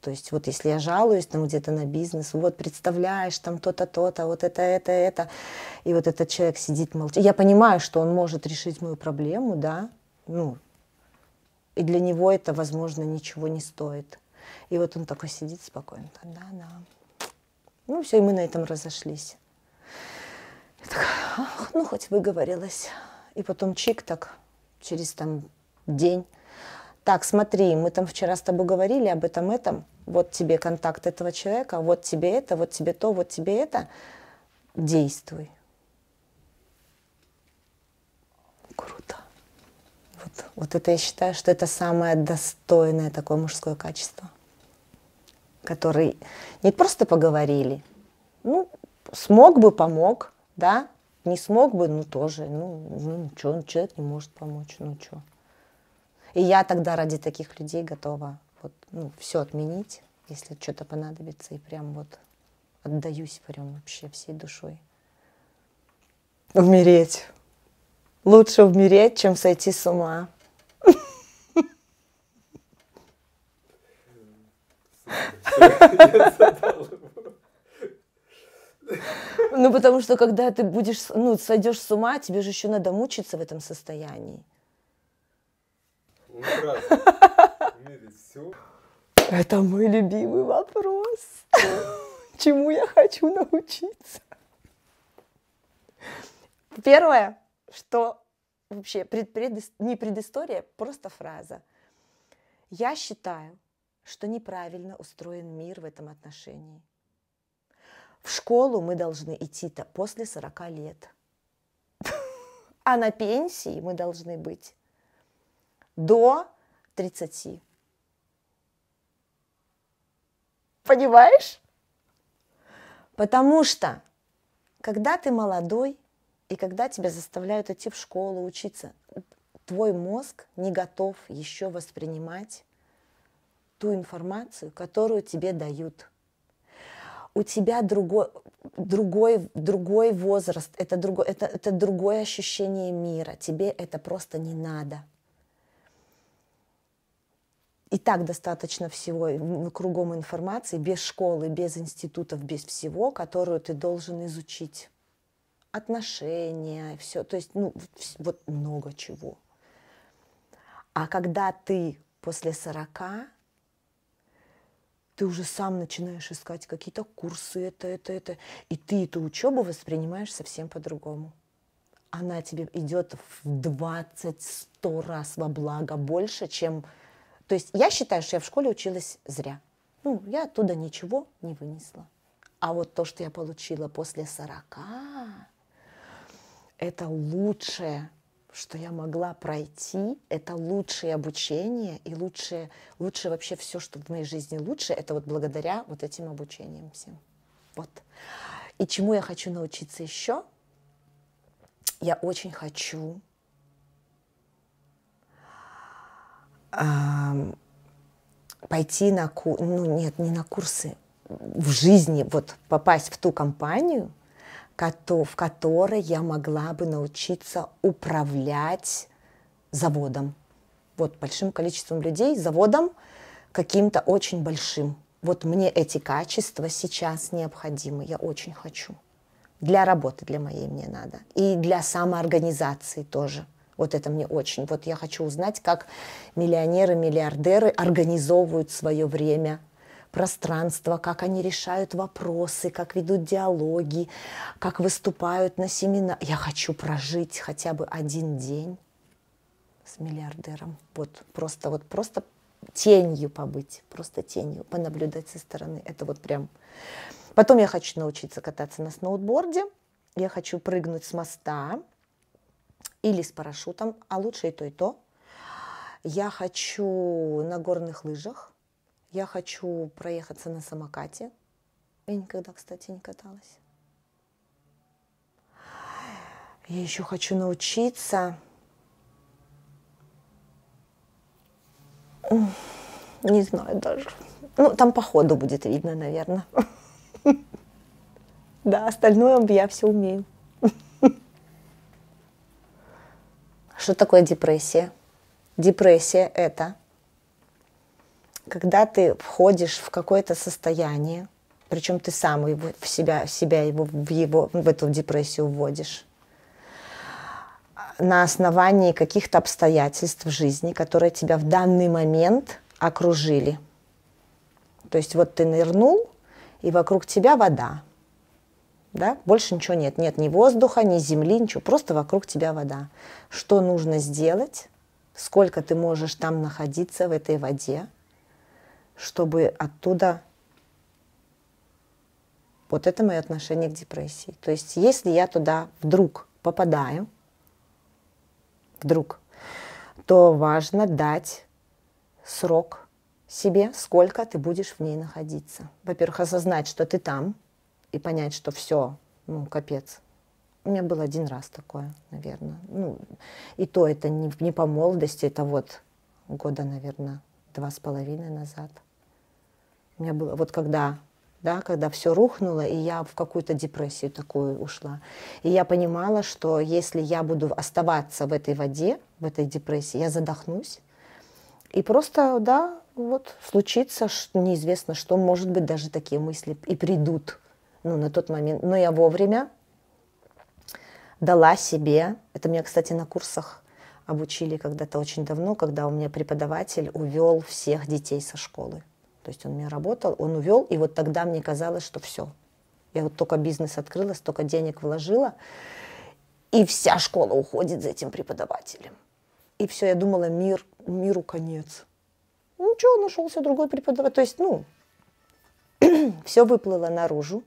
То есть вот если я жалуюсь там где-то на бизнес, вот представляешь там то-то, то-то, вот это, это, это, и вот этот человек сидит молчит. Я понимаю, что он может решить мою проблему, да, ну, и для него это, возможно, ничего не стоит. И вот он такой сидит спокойно, да, да. Ну все, и мы на этом разошлись. Я ах, ну, хоть выговорилась. И потом чик так, через там день. Так, смотри, мы там вчера с тобой говорили об этом, этом. Вот тебе контакт этого человека, вот тебе это, вот тебе то, вот тебе это. Действуй. Круто. Вот, вот это я считаю, что это самое достойное такое мужское качество, который не просто поговорили, ну, смог бы, помог, да, не смог бы, ну тоже, ну, ну что, ну, человек не может помочь, ну что. И я тогда ради таких людей готова вот, ну, все отменить, если что-то понадобится, и прям вот отдаюсь прям вообще всей душой. Умереть. Лучше умереть, чем сойти с ума. [laughs] Ну, потому что когда ты будешь, ну, сойдешь с ума, тебе же еще надо мучиться в этом состоянии. Ну, Это мой любимый вопрос. Чему я хочу научиться? Первое, что вообще пред, пред, не предыстория, просто фраза. Я считаю, что неправильно устроен мир в этом отношении. В школу мы должны идти-то после 40 лет. [laughs] А на пенсии мы должны быть до 30. Понимаешь? Потому что, когда ты молодой, и когда тебя заставляют идти в школу, учиться, твой мозг не готов еще воспринимать ту информацию, которую тебе дают – у тебя другой, другой, другой возраст, это, другой, это, это другое ощущение мира, тебе это просто не надо. И так достаточно всего, кругом информации, без школы, без институтов, без всего, которую ты должен изучить. Отношения, все, то есть, ну, вот много чего. А когда ты после 40, ты уже сам начинаешь искать какие-то курсы, это, это, это. И ты эту учебу воспринимаешь совсем по-другому. Она тебе идет в 20-100 раз во благо больше, чем... То есть я считаю, что я в школе училась зря. Ну, я оттуда ничего не вынесла. А вот то, что я получила после 40, это лучшее, что я могла пройти, это лучшее обучение и лучшее, лучше вообще все, что в моей жизни лучше, это вот благодаря вот этим обучениям всем. Вот. И чему я хочу научиться еще? Я очень хочу э, пойти на курсы, ну нет, не на курсы, в жизни вот попасть в ту компанию – в которой я могла бы научиться управлять заводом. Вот большим количеством людей, заводом каким-то очень большим. Вот мне эти качества сейчас необходимы, я очень хочу. Для работы, для моей мне надо. И для самоорганизации тоже. Вот это мне очень. Вот я хочу узнать, как миллионеры, миллиардеры организовывают свое время пространство, как они решают вопросы, как ведут диалоги, как выступают на семинарах. Я хочу прожить хотя бы один день с миллиардером. Вот просто, вот просто тенью побыть, просто тенью, понаблюдать со стороны. Это вот прям... Потом я хочу научиться кататься на сноуборде, я хочу прыгнуть с моста или с парашютом, а лучше и то, и то. Я хочу на горных лыжах, я хочу проехаться на самокате. Я никогда, кстати, не каталась. Я еще хочу научиться не знаю даже. Ну, там по ходу будет видно, наверное. [laughs] Да, остальное я все умею. [laughs] Что такое депрессия? Депрессия – это когда ты входишь в какое-то состояние, причем ты сам его, в себя, себя его, в его, в эту депрессию вводишь, на основании каких-то обстоятельств жизни, которые тебя в данный момент окружили. То есть вот ты нырнул, и вокруг тебя вода. Да? Больше ничего нет. Нет ни воздуха, ни земли, ничего. Просто вокруг тебя вода. Что нужно сделать? Сколько ты можешь там находиться в этой воде? чтобы оттуда... Вот это мое отношение к депрессии. То есть если я туда вдруг попадаю, вдруг, то важно дать срок себе, сколько ты будешь в ней находиться. Во-первых, осознать, что ты там, и понять, что все, ну, капец. У меня был один раз такое, наверное. Ну, и то это не, не по молодости, это вот года, наверное, два с половиной назад. У меня было, вот когда, да, когда все рухнуло, и я в какую-то депрессию такую ушла. И я понимала, что если я буду оставаться в этой воде, в этой депрессии, я задохнусь. И просто, да, вот случится, неизвестно что, может быть, даже такие мысли и придут, ну, на тот момент. Но я вовремя дала себе, это мне, кстати, на курсах обучили когда-то очень давно, когда у меня преподаватель увел всех детей со школы. То есть он мне работал, он увел, и вот тогда мне казалось, что все. Я вот только бизнес открыла, столько денег вложила, и вся школа уходит за этим преподавателем. И все, я думала, мир, миру конец. Ну что, нашелся другой преподаватель. То есть, ну, [clears throat] все выплыло наружу.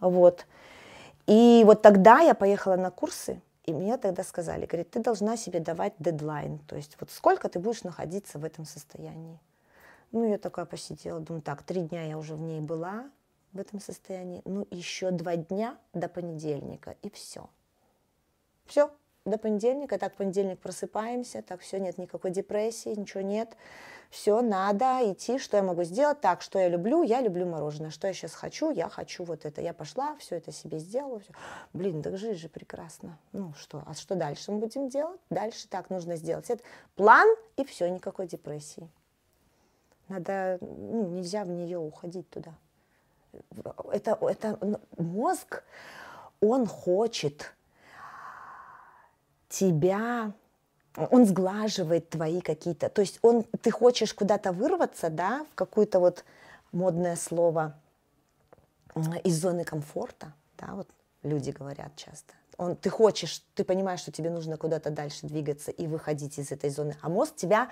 Вот. И вот тогда я поехала на курсы, и мне тогда сказали, говорит, ты должна себе давать дедлайн, то есть вот сколько ты будешь находиться в этом состоянии. Ну, я такая посидела, думаю, так, три дня я уже в ней была, в этом состоянии, ну, еще два дня до понедельника, и все. Все, до понедельника, так в понедельник просыпаемся, так все, нет никакой депрессии, ничего нет, все, надо идти, что я могу сделать, так, что я люблю, я люблю мороженое, что я сейчас хочу, я хочу вот это, я пошла, все это себе сделала, все. блин, так жизнь же прекрасно, ну что, а что дальше мы будем делать? Дальше так нужно сделать, это план и все, никакой депрессии. Надо, ну, нельзя в нее уходить туда. Это, это ну, мозг, он хочет, тебя, он сглаживает твои какие-то, то есть он, ты хочешь куда-то вырваться, да, в какую-то вот модное слово из зоны комфорта, да, вот люди говорят часто. Он, ты хочешь, ты понимаешь, что тебе нужно куда-то дальше двигаться и выходить из этой зоны, а мозг тебя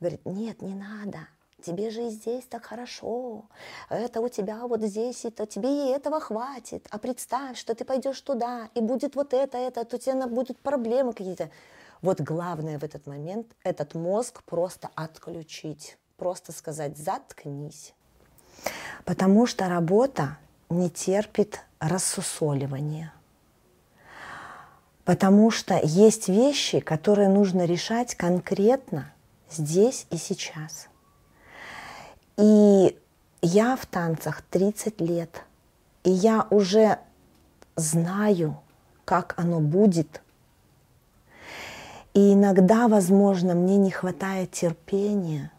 говорит, нет, не надо, тебе же и здесь так хорошо, это у тебя вот здесь, и то тебе и этого хватит, а представь, что ты пойдешь туда, и будет вот это, это, то тебе тебя будут проблемы какие-то. Вот главное в этот момент этот мозг просто отключить, просто сказать «заткнись». Потому что работа не терпит рассусоливания. Потому что есть вещи, которые нужно решать конкретно здесь и сейчас – и я в танцах 30 лет, и я уже знаю, как оно будет. И иногда, возможно, мне не хватает терпения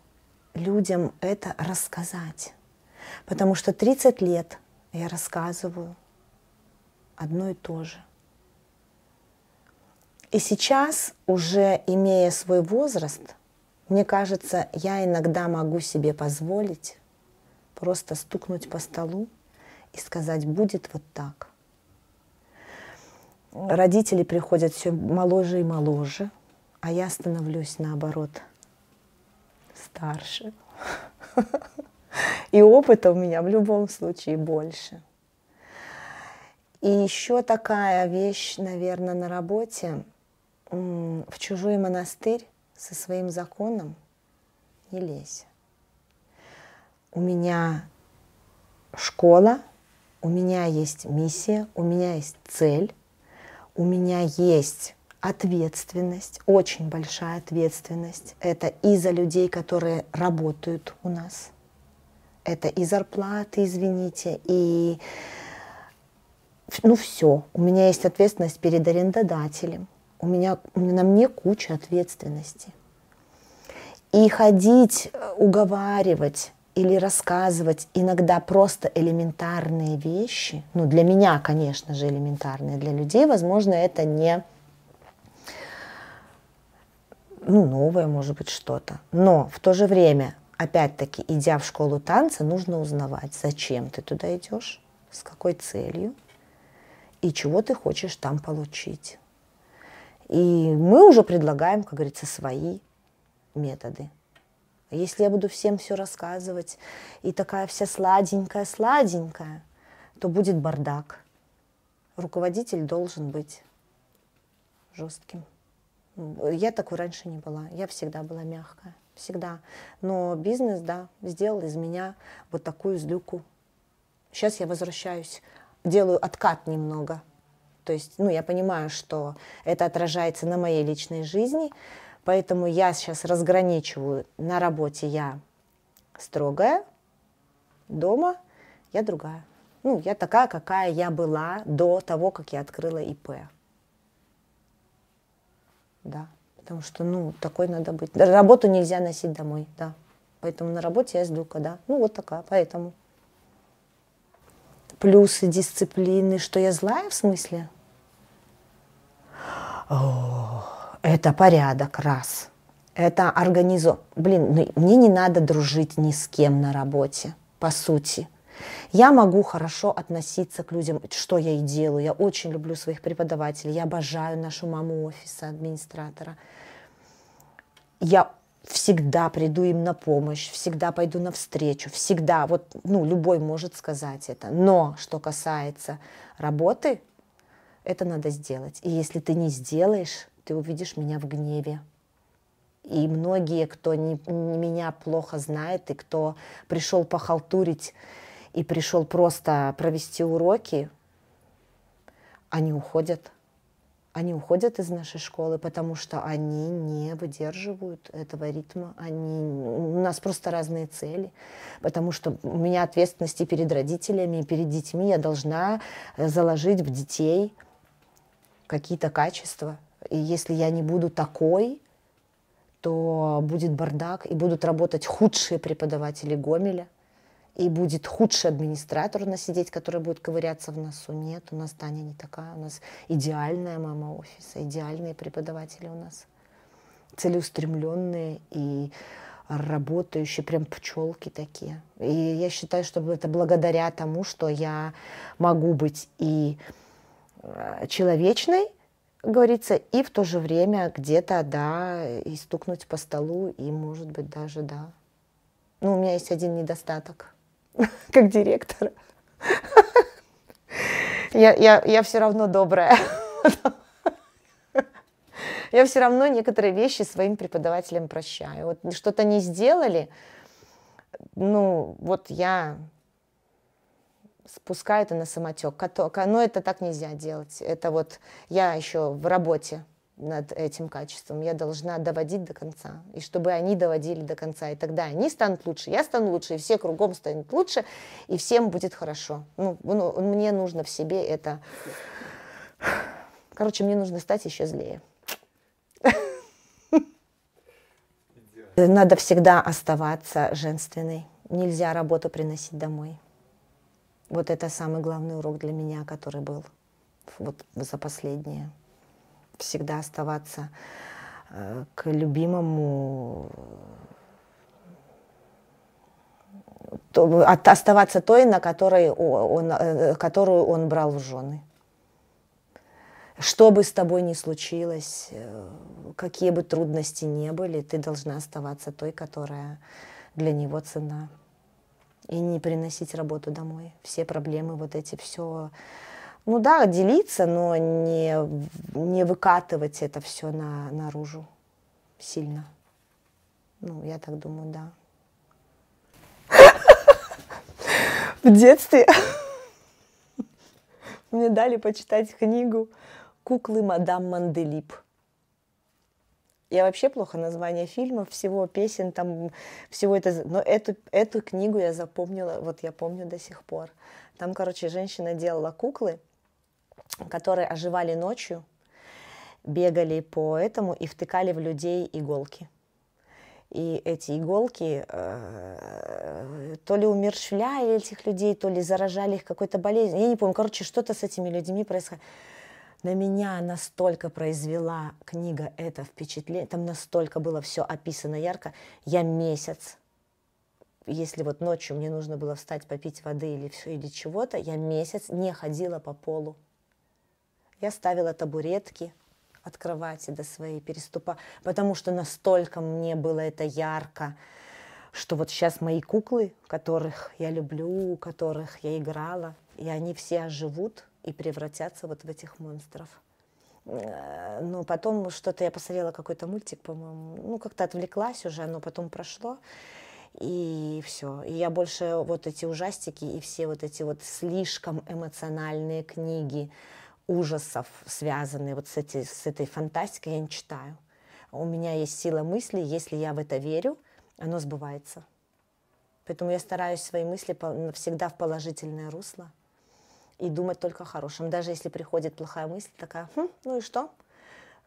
людям это рассказать. Потому что 30 лет я рассказываю одно и то же. И сейчас, уже имея свой возраст – мне кажется, я иногда могу себе позволить просто стукнуть по столу и сказать, будет вот так. Родители приходят все моложе и моложе, а я становлюсь наоборот старше. И опыта у меня в любом случае больше. И еще такая вещь, наверное, на работе. В чужой монастырь со своим законом не лезь. У меня школа, у меня есть миссия, у меня есть цель, у меня есть ответственность, очень большая ответственность. Это и за людей, которые работают у нас. Это и зарплаты, извините, и ну все. У меня есть ответственность перед арендодателем у меня на мне куча ответственности. И ходить, э, уговаривать или рассказывать иногда просто элементарные вещи, ну для меня, конечно же, элементарные, для людей, возможно, это не ну, новое, может быть, что-то. Но в то же время, опять-таки, идя в школу танца, нужно узнавать, зачем ты туда идешь, с какой целью и чего ты хочешь там получить. И мы уже предлагаем, как говорится, свои методы. Если я буду всем все рассказывать, и такая вся сладенькая-сладенькая, то будет бардак. Руководитель должен быть жестким. Я такой раньше не была. Я всегда была мягкая. Всегда. Но бизнес, да, сделал из меня вот такую злюку. Сейчас я возвращаюсь, делаю откат немного – то есть, ну, я понимаю, что это отражается на моей личной жизни, поэтому я сейчас разграничиваю. На работе я строгая, дома я другая. Ну, я такая, какая я была до того, как я открыла ИП. Да, потому что, ну, такой надо быть. Работу нельзя носить домой, да. Поэтому на работе я сдука, да. Ну, вот такая, поэтому плюсы дисциплины, что я злая в смысле? О, это порядок, раз. Это организо... Блин, ну, мне не надо дружить ни с кем на работе, по сути. Я могу хорошо относиться к людям, что я и делаю. Я очень люблю своих преподавателей. Я обожаю нашу маму офиса, администратора. Я всегда приду им на помощь, всегда пойду навстречу, всегда, вот, ну, любой может сказать это. Но что касается работы, это надо сделать. И если ты не сделаешь, ты увидишь меня в гневе. И многие, кто не, не меня плохо знает, и кто пришел похалтурить, и пришел просто провести уроки, они уходят они уходят из нашей школы, потому что они не выдерживают этого ритма. Они, у нас просто разные цели, потому что у меня ответственности перед родителями и перед детьми. Я должна э, заложить в детей какие-то качества. И если я не буду такой, то будет бардак, и будут работать худшие преподаватели Гомеля, и будет худший администратор у нас сидеть, который будет ковыряться в носу. Нет, у нас Таня не такая, у нас идеальная мама офиса, идеальные преподаватели у нас, целеустремленные и работающие, прям пчелки такие. И я считаю, что это благодаря тому, что я могу быть и э, человечной, говорится, и в то же время где-то, да, и стукнуть по столу, и, может быть, даже, да. Ну, у меня есть один недостаток – [laughs] как директора. Я, я, я все равно добрая. [laughs] Я все равно некоторые вещи своим преподавателям прощаю. Вот что-то не сделали, ну, вот я спускаю это на самотек. Но ну, это так нельзя делать. Это вот я еще в работе над этим качеством. Я должна доводить до конца. И чтобы они доводили до конца. И тогда они станут лучше, я стану лучше, и все кругом станут лучше, и всем будет хорошо. Ну, ну мне нужно в себе это... Короче, мне нужно стать еще злее. Надо всегда оставаться женственной. Нельзя работу приносить домой. Вот это самый главный урок для меня, который был вот за последнее всегда оставаться э, к любимому, оставаться той, на которой он, э, э, которую он брал в жены. Что бы с тобой ни случилось, какие бы трудности ни были, ты должна оставаться той, которая для него цена. И не приносить работу домой. Все проблемы, вот эти все ну да, делиться, но не, не выкатывать это все на, наружу сильно. Ну, я так думаю, да. В детстве мне дали почитать книгу «Куклы мадам Манделип». Я вообще плохо название фильмов, всего песен, там, всего это... Но эту, эту книгу я запомнила, вот я помню до сих пор. Там, короче, женщина делала куклы – которые оживали ночью, бегали по этому и втыкали в людей иголки. И эти иголки э, то ли умерщвляли этих людей, то ли заражали их какой-то болезнью. Я не помню. Короче, что-то с этими людьми происходило. На меня настолько произвела книга это впечатление. Там настолько было все описано ярко. Я месяц, если вот ночью мне нужно было встать попить воды или все или чего-то, я месяц не ходила по полу. Я ставила табуретки от кровати до своей переступа, потому что настолько мне было это ярко, что вот сейчас мои куклы, которых я люблю, которых я играла, и они все оживут и превратятся вот в этих монстров. Э, но потом что-то я посмотрела, какой-то мультик, по-моему, ну как-то отвлеклась уже, оно потом прошло и все. И я больше вот эти ужастики и все вот эти вот слишком эмоциональные книги, ужасов, связанные вот с, эти, с этой фантастикой, я не читаю. У меня есть сила мысли, если я в это верю, оно сбывается. Поэтому я стараюсь свои мысли всегда в положительное русло и думать только о хорошем. Даже если приходит плохая мысль, такая, хм, ну и что?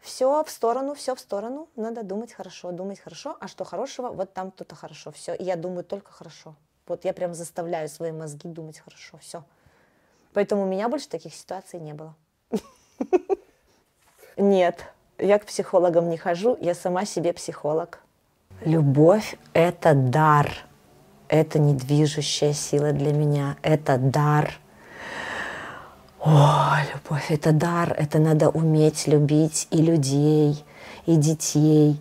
Все в сторону, все в сторону. Надо думать хорошо, думать хорошо. А что хорошего? Вот там кто-то хорошо. Все. И я думаю только хорошо. Вот я прям заставляю свои мозги думать хорошо. Все. Поэтому у меня больше таких ситуаций не было. Нет, я к психологам не хожу, я сама себе психолог. Любовь – это дар. Это недвижущая сила для меня. Это дар. О, любовь – это дар. Это надо уметь любить и людей, и детей,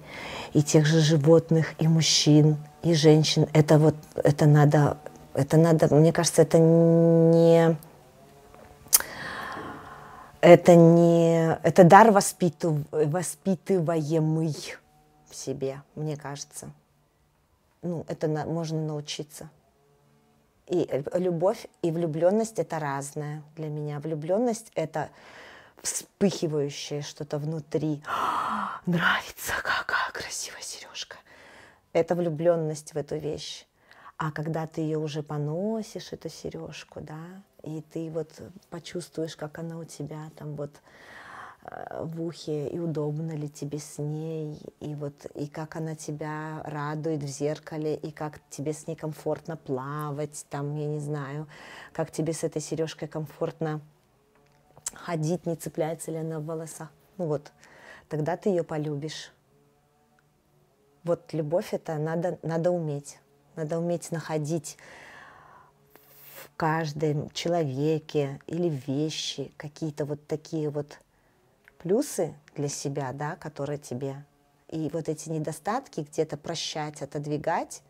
и тех же животных, и мужчин, и женщин. Это вот, это надо, это надо, мне кажется, это не это не... Это дар воспитыв... воспитываемый в себе, мне кажется. Ну, это на... можно научиться. И э, любовь и влюбленность это разное для меня. Влюбленность это вспыхивающее что-то внутри. [gasps] нравится, какая красивая сережка. Это влюбленность в эту вещь. А когда ты ее уже поносишь, эту сережку, да, и ты вот почувствуешь, как она у тебя там вот э, в ухе, и удобно ли тебе с ней, и вот, и как она тебя радует в зеркале, и как тебе с ней комфортно плавать, там, я не знаю, как тебе с этой сережкой комфортно ходить, не цепляется ли она в волоса. Ну вот, тогда ты ее полюбишь. Вот любовь это надо, надо уметь. Надо уметь находить каждом человеке или вещи, какие-то вот такие вот плюсы для себя, да, которые тебе. И вот эти недостатки где-то прощать, отодвигать,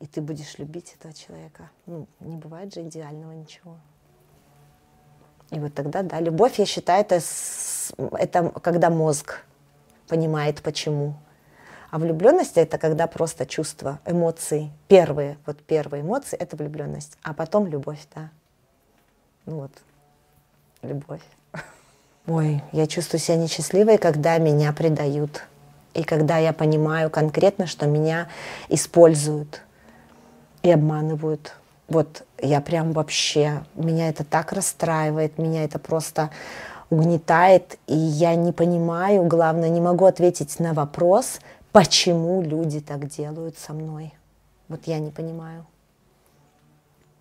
и ты будешь любить этого человека. Ну, не бывает же идеального ничего. И вот тогда, да, любовь, я считаю, это, это когда мозг понимает, почему. А влюбленность это когда просто чувства, эмоции. Первые, вот первые эмоции это влюбленность, а потом любовь, да. Ну вот, любовь. Ой, я чувствую себя несчастливой, когда меня предают. И когда я понимаю конкретно, что меня используют и обманывают. Вот я прям вообще, меня это так расстраивает, меня это просто угнетает, и я не понимаю, главное, не могу ответить на вопрос, Почему люди так делают со мной? Вот я не понимаю.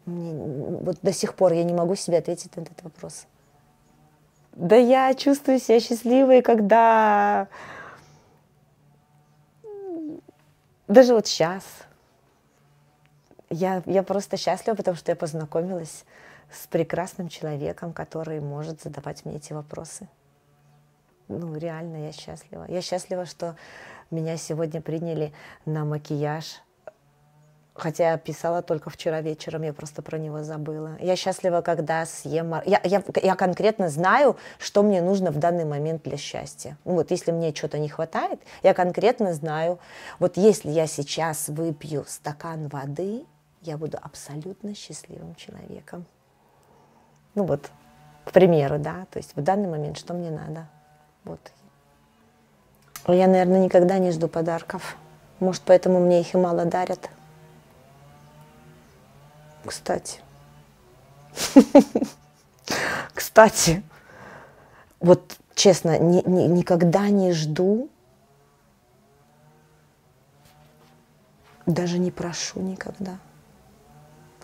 Мне, вот до сих пор я не могу себе ответить на этот вопрос. Да я чувствую себя счастливой, когда даже вот сейчас я, я просто счастлива, потому что я познакомилась с прекрасным человеком, который может задавать мне эти вопросы. Ну, реально я счастлива. Я счастлива, что меня сегодня приняли на макияж. Хотя я писала только вчера вечером, я просто про него забыла. Я счастлива, когда съем... Я, я, я конкретно знаю, что мне нужно в данный момент для счастья. Ну, вот если мне что-то не хватает, я конкретно знаю, вот если я сейчас выпью стакан воды, я буду абсолютно счастливым человеком. Ну вот, к примеру, да, то есть в данный момент что мне надо? Вот я, наверное, никогда не жду подарков. Может, поэтому мне их и мало дарят. Кстати. [laughs] Кстати. Вот честно, ни, никогда не жду. Даже не прошу никогда.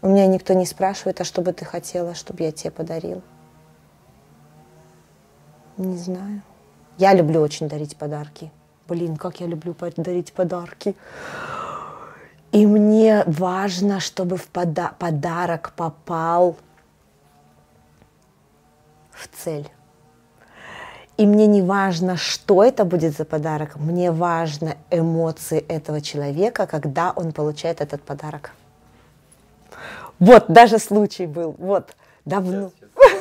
У меня никто не спрашивает, а что бы ты хотела, чтобы я тебе подарил? Не знаю. Я люблю очень дарить подарки. Блин, как я люблю дарить подарки. И мне важно, чтобы в пода подарок попал в цель. И мне не важно, что это будет за подарок, мне важно эмоции этого человека, когда он получает этот подарок. Вот, даже случай был, вот, давно. Сейчас,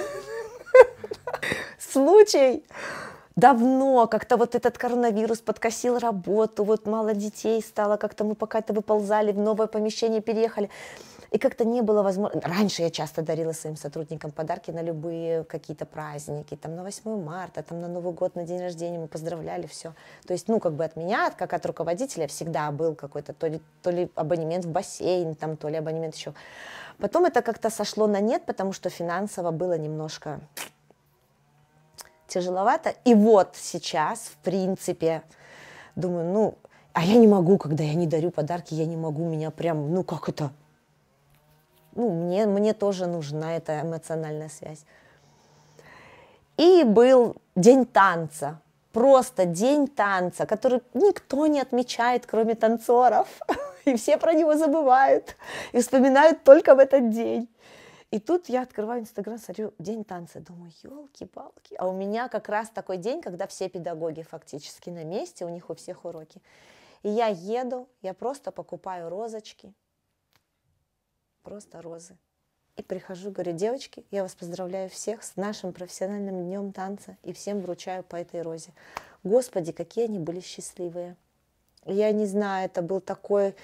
сейчас. [laughs] Случай давно как-то вот этот коронавирус подкосил работу, вот мало детей стало, как-то мы пока-то выползали, в новое помещение переехали. И как-то не было возможности. Раньше я часто дарила своим сотрудникам подарки на любые какие-то праздники, там на 8 марта, там на Новый год, на день рождения мы поздравляли, все. То есть, ну, как бы от меня, как от руководителя всегда был какой-то то ли, то ли абонемент в бассейн, там, то ли абонемент еще. Потом это как-то сошло на нет, потому что финансово было немножко тяжеловато. И вот сейчас, в принципе, думаю, ну, а я не могу, когда я не дарю подарки, я не могу, меня прям, ну как это? Ну, мне, мне тоже нужна эта эмоциональная связь. И был день танца, просто день танца, который никто не отмечает, кроме танцоров. [laughs] И все про него забывают и вспоминают только в этот день. И тут я открываю Инстаграм, смотрю, день танца, думаю, елки-палки. А у меня как раз такой день, когда все педагоги фактически на месте, у них у всех уроки. И я еду, я просто покупаю розочки, просто розы. И прихожу, говорю, девочки, я вас поздравляю всех с нашим профессиональным днем танца и всем вручаю по этой розе. Господи, какие они были счастливые. Я не знаю, это был такой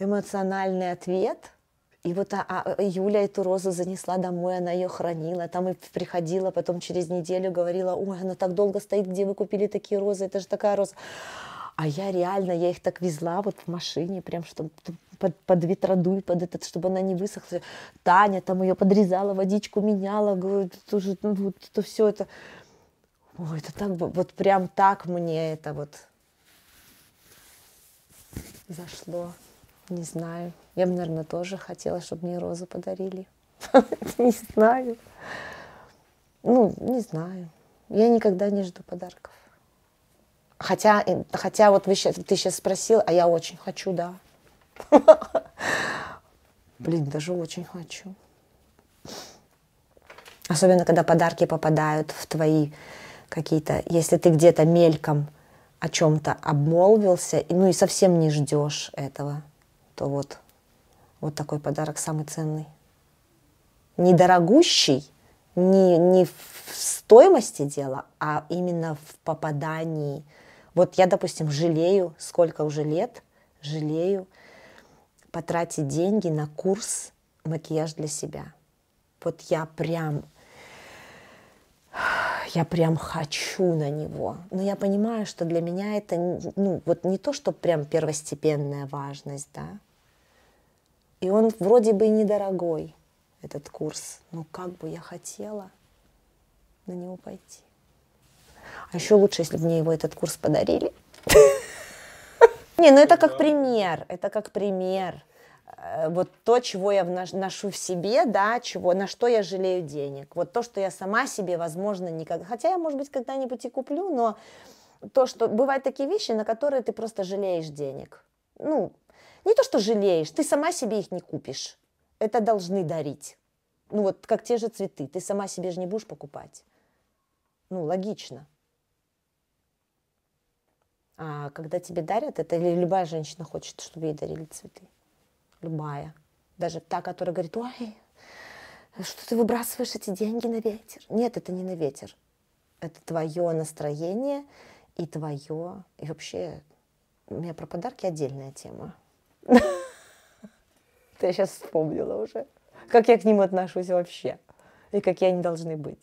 эмоциональный ответ – и вот а, а, а, Юля эту розу занесла домой, она ее хранила, там и приходила, потом через неделю говорила, ой, она так долго стоит, где вы купили такие розы, это же такая роза. А я реально, я их так везла вот в машине, прям чтобы под, под ветродуй, под этот, чтобы она не высохла. Таня там ее подрезала, водичку меняла, говорит, тоже, ну, вот это все это. Ой, это так, вот прям так мне это вот зашло. Не знаю. Я бы, наверное, тоже хотела, чтобы мне розу подарили. [laughs] Не знаю. Ну, не знаю. Я никогда не жду подарков. Хотя, э, хотя вот вы, ты сейчас спросил, а я очень хочу, да. [laughs] Блин, даже очень хочу. Особенно, когда подарки попадают в твои какие-то, если ты где-то мельком о чем-то обмолвился, ну и совсем не ждешь этого то вот, вот такой подарок самый ценный. Недорогущий, не, не в стоимости дела, а именно в попадании. Вот я, допустим, жалею, сколько уже лет, жалею потратить деньги на курс макияж для себя. Вот я прям я прям хочу на него. Но я понимаю, что для меня это ну, вот не то, что прям первостепенная важность, да, и он вроде бы и недорогой, этот курс. Но как бы я хотела на него пойти. А еще лучше, если бы мне его этот курс подарили. [laughs] Не, ну это как пример, это как пример. Э, вот то, чего я ношу в себе, да, чего, на что я жалею денег. Вот то, что я сама себе, возможно, никогда... Хотя я, может быть, когда-нибудь и куплю, но то, что... Бывают такие вещи, на которые ты просто жалеешь денег. Ну, не то что жалеешь, ты сама себе их не купишь. Это должны дарить. Ну вот как те же цветы, ты сама себе же не будешь покупать. Ну, логично. А когда тебе дарят, это или любая женщина хочет, чтобы ей дарили цветы. Любая. Даже та, которая говорит, ой, что ты выбрасываешь эти деньги на ветер? Нет, это не на ветер. Это твое настроение и твое. И вообще, у меня про подарки отдельная тема. Ты [laughs] сейчас вспомнила уже, как я к ним отношусь вообще и какие они должны быть.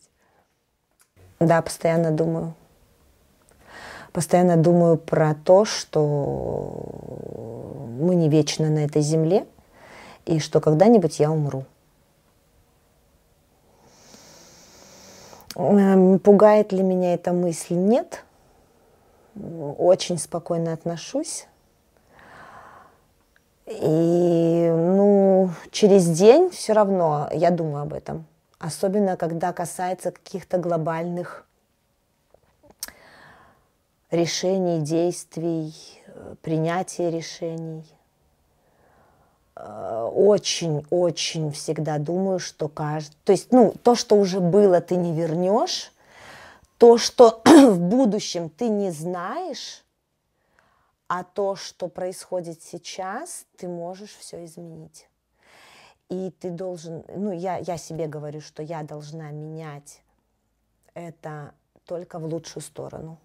Да, постоянно думаю. Постоянно думаю про то, что мы не вечно на этой земле, и что когда-нибудь я умру. Эм, пугает ли меня эта мысль? Нет. Очень спокойно отношусь. И, ну, через день все равно я думаю об этом. Особенно, когда касается каких-то глобальных решений, действий, э, принятия решений. Очень-очень э, всегда думаю, что каждый... То есть, ну, то, что уже было, ты не вернешь. То, что [clears throat] в будущем ты не знаешь, а то, что происходит сейчас, ты можешь все изменить. И ты должен, ну я, я себе говорю, что я должна менять это только в лучшую сторону.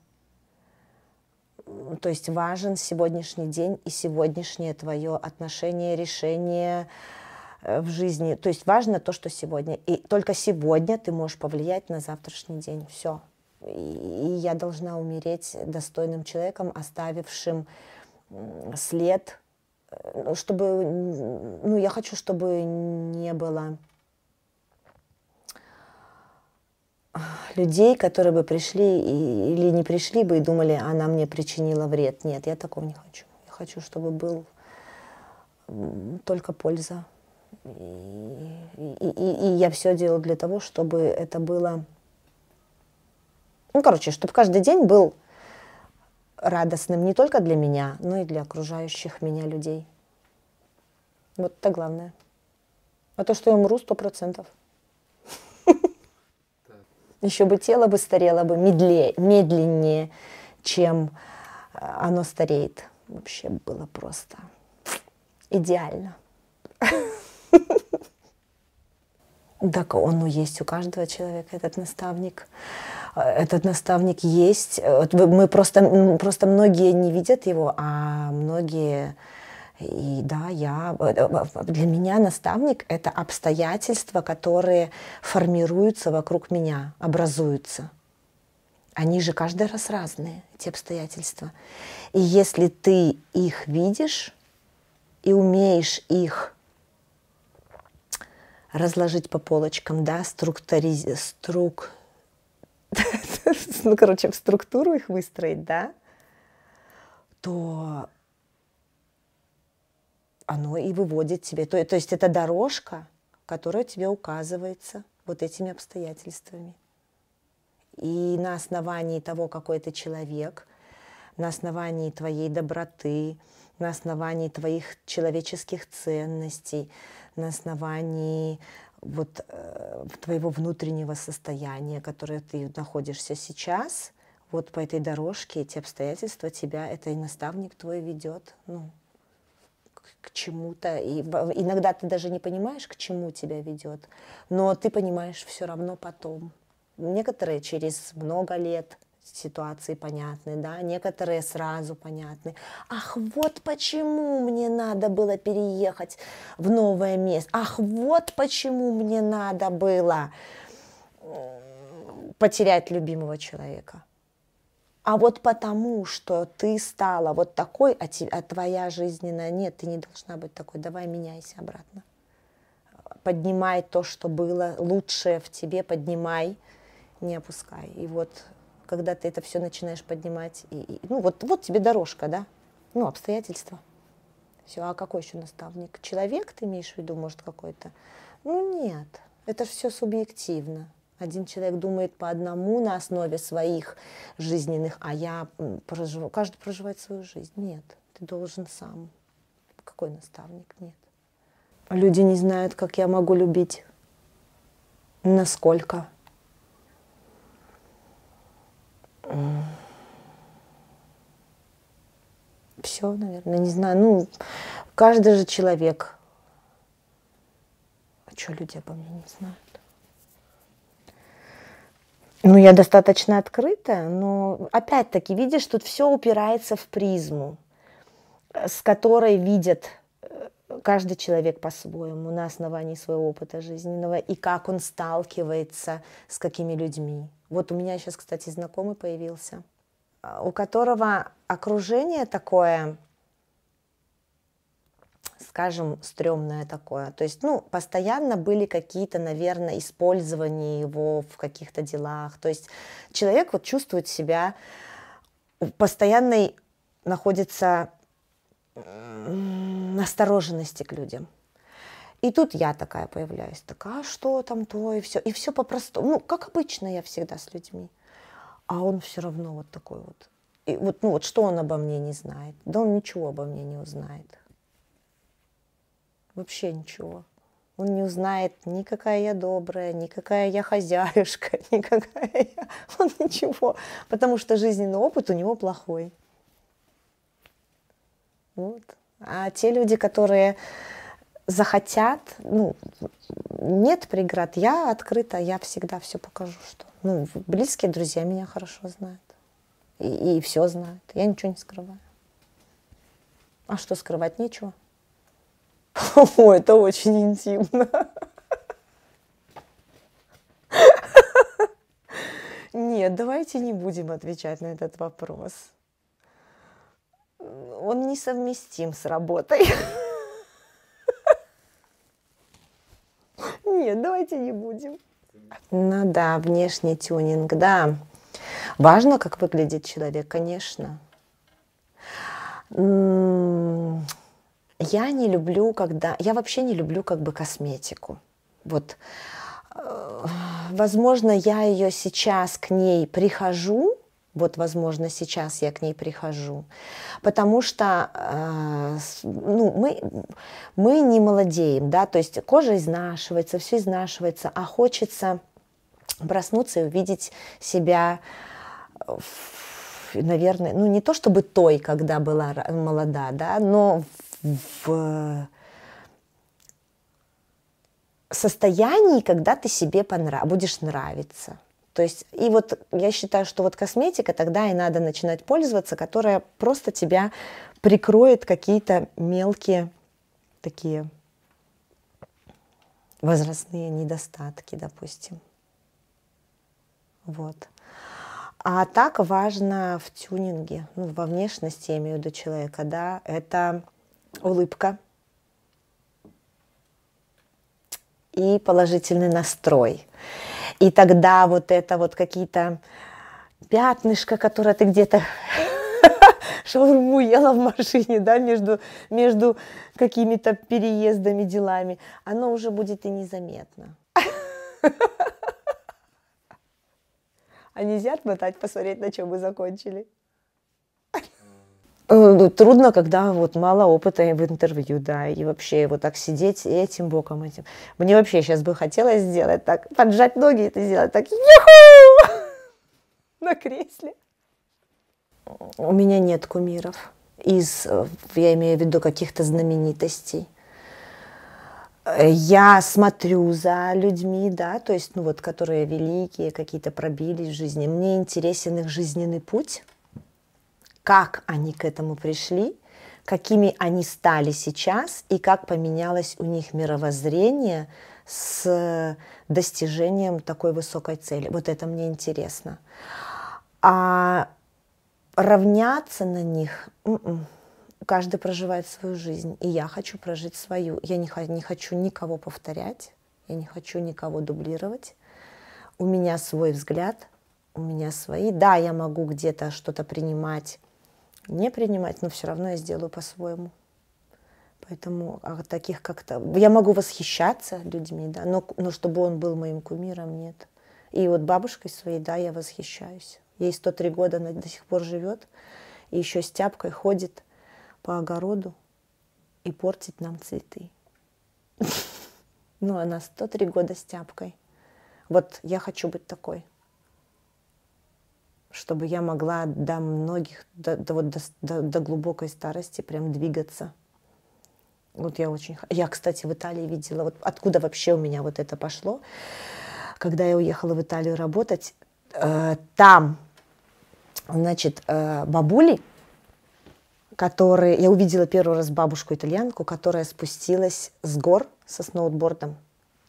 То есть важен сегодняшний день и сегодняшнее твое отношение, решение э, в жизни. То есть важно то, что сегодня. И только сегодня ты можешь повлиять на завтрашний день. Все и я должна умереть достойным человеком, оставившим след, э, ну, чтобы, ну, я хочу, чтобы не было людей, которые бы пришли и, или не пришли бы и думали, она мне причинила вред. Нет, я такого не хочу. Я хочу, чтобы был только польза. И, и, и, и я все делала для того, чтобы это было ну, короче, чтобы каждый день был радостным не только для меня, но и для окружающих меня людей. Вот это главное. А то, что я умру, сто процентов. Еще бы тело бы старело бы медленнее, чем э, оно стареет. Вообще было просто идеально. [laughs] Так он есть у каждого человека, этот наставник этот наставник есть. мы просто, просто многие не видят его, а многие... И да, я, э, для меня наставник — это обстоятельства, которые формируются вокруг меня, образуются. Они же каждый раз разные, эти обстоятельства. И если ты их видишь и умеешь их разложить по полочкам, да, структуриз... струк... [laughs] ну, короче, в структуру их выстроить, да, то оно и выводит тебе. То, то есть это дорожка, которая тебе указывается вот этими обстоятельствами. И на основании того, какой ты человек, на основании твоей доброты, на основании твоих человеческих ценностей, на основании вот э, твоего внутреннего состояния, которое ты находишься сейчас, вот по этой дорожке эти обстоятельства тебя, это и наставник твой ведет, ну, к чему-то. И иногда ты даже не понимаешь, к чему тебя ведет, но ты понимаешь все равно потом. Некоторые через много лет, ситуации понятны, да, некоторые сразу понятны. Ах, вот почему мне надо было переехать в новое место. Ах, вот почему мне надо было потерять любимого человека. А вот потому, что ты стала вот такой, а, тебе, а твоя жизненная нет, ты не должна быть такой, давай меняйся обратно. Поднимай то, что было лучшее в тебе, поднимай, не опускай. И вот когда ты это все начинаешь поднимать. И, и, ну, вот, вот тебе дорожка, да? Ну, обстоятельства. Все, а какой еще наставник? Человек ты имеешь в виду, может, какой-то? Ну, нет, это все субъективно. Один человек думает по одному на основе своих жизненных, а я проживу, каждый проживает свою жизнь. Нет, ты должен сам. Какой наставник? Нет. Люди не знают, как я могу любить. Насколько. Все, наверное, не знаю. Ну, каждый же человек. А что люди обо мне не знают? Ну, я достаточно открытая, но опять-таки, видишь, тут все упирается в призму, э, с которой видят каждый человек по-своему, на основании своего опыта жизненного, и как он сталкивается с какими людьми. Вот у меня сейчас, кстати, знакомый появился, а, у которого окружение такое, скажем, стрёмное такое. То есть, ну, постоянно были какие-то, наверное, использования его в каких-то делах. То есть человек вот чувствует себя в постоянной находится настороженности к людям. И тут я такая появляюсь, такая, а что там то, и все. И все по-простому. Ну, как обычно я всегда с людьми. А он все равно вот такой вот. И вот, ну вот что он обо мне не знает? Да он ничего обо мне не узнает. Вообще ничего. Он не узнает, никакая я добрая, никакая я хозяюшка, [laughs] никакая я... Он ничего. Потому что жизненный опыт у него плохой. Вот. А те люди, которые захотят, ну, нет преград, я открыта, я всегда все покажу, что, ну, близкие друзья меня хорошо знают, и, и все знают, я ничего не скрываю. А что скрывать нечего? [laughs] О, это очень интимно. [laughs] Нет, давайте не будем отвечать на этот вопрос он несовместим с работой. [laughs] Нет, давайте не будем. Ну да, внешний тюнинг, да. Важно, как выглядит человек, конечно. Я не люблю, когда... Я вообще не люблю как бы косметику. Вот, э, возможно, я ее сейчас к ней прихожу, вот, возможно, сейчас я к ней прихожу. Потому что э, ну, мы, мы не молодеем, да, то есть кожа изнашивается, все изнашивается, а хочется проснуться и увидеть себя в, наверное, ну не то чтобы той, когда была молода, да, но в, в состоянии, когда ты себе понрав... будешь нравиться. То есть, и вот я считаю, что вот косметика тогда и надо начинать пользоваться, которая просто тебя прикроет какие-то мелкие такие возрастные недостатки, допустим. Вот. А так важно в тюнинге, ну, во внешности, я имею в виду человека, да, это улыбка и положительный настрой. И тогда вот это вот какие-то пятнышко, которое ты где-то [laughs] шаурму ела в машине, да, между, между какими-то переездами, делами, оно уже будет и незаметно. [laughs] А нельзя отмотать, посмотреть, на чем мы закончили? Э, трудно, когда вот мало опыта в интервью, да, и вообще вот так сидеть этим боком, этим. Мне вообще сейчас бы хотелось сделать так, поджать ноги и сделать так, юху! [laughs] На кресле. У меня нет кумиров из, я имею в виду, каких-то знаменитостей. Я смотрю за людьми, да, то есть, ну вот, которые великие, какие-то пробились в жизни. Мне интересен их жизненный путь – как они к этому пришли, какими они стали сейчас и как поменялось у них мировоззрение с достижением такой высокой цели. Вот это мне интересно. А равняться на них... М-м каждый проживает свою жизнь, и я хочу прожить свою. Я не, не хочу никого повторять, я не хочу никого дублировать. У меня свой взгляд, у меня свои. Да, я могу где-то что-то принимать не принимать, но все равно я сделаю по-своему. Поэтому а таких как-то... Я могу восхищаться людьми, да, но, но чтобы он был моим кумиром, нет. И вот бабушкой своей, да, я восхищаюсь. Ей 103 года, она до сих пор живет. И еще с тяпкой ходит по огороду и портит нам цветы. [laughs] Ну, она 103 года с тяпкой. Вот я хочу быть такой чтобы я могла до многих, до, до, вот, до, до глубокой старости прям двигаться. Вот я очень... Я, кстати, в Италии видела, вот откуда вообще у меня вот это пошло. Когда я уехала в Италию работать, э, там, значит, э, бабули, которые... Я увидела первый раз бабушку-итальянку, которая спустилась с гор со сноутбордом.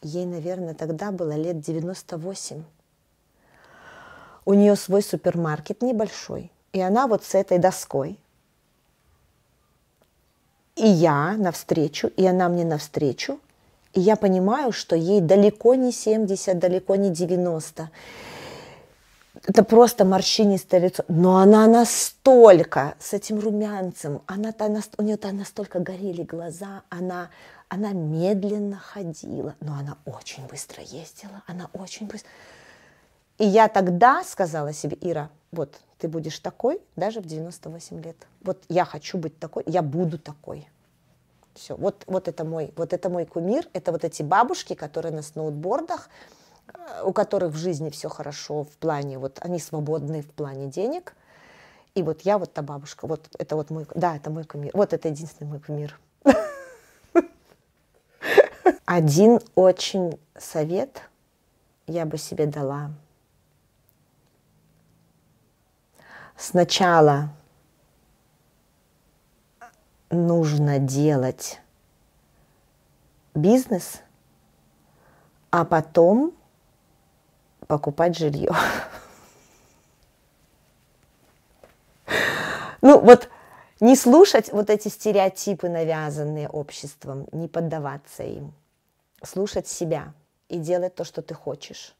Ей, наверное, тогда было лет 98 у нее свой супермаркет небольшой. И она вот с этой доской. И я навстречу, и она мне навстречу. И я понимаю, что ей далеко не 70, далеко не 90. Это просто морщинистое лицо. Но она настолько с этим румянцем, она, у нее там настолько горели глаза, она она медленно ходила, но она очень быстро ездила, она очень быстро. И я тогда сказала себе, Ира, вот ты будешь такой даже в 98 лет. Вот я хочу быть такой, я буду такой. Все, вот, вот, это мой, вот это мой кумир, это вот эти бабушки, которые на сноутбордах, э, у которых в жизни все хорошо в плане, вот они свободны в плане денег. И вот я вот та бабушка, вот это вот мой, да, это мой кумир, вот это единственный мой кумир. [laughs] Один очень совет я бы себе дала – Сначала нужно делать бизнес, а потом покупать жилье. [laughs] Ну вот не слушать вот эти стереотипы, навязанные обществом, не поддаваться им, слушать себя и делать то, что ты хочешь.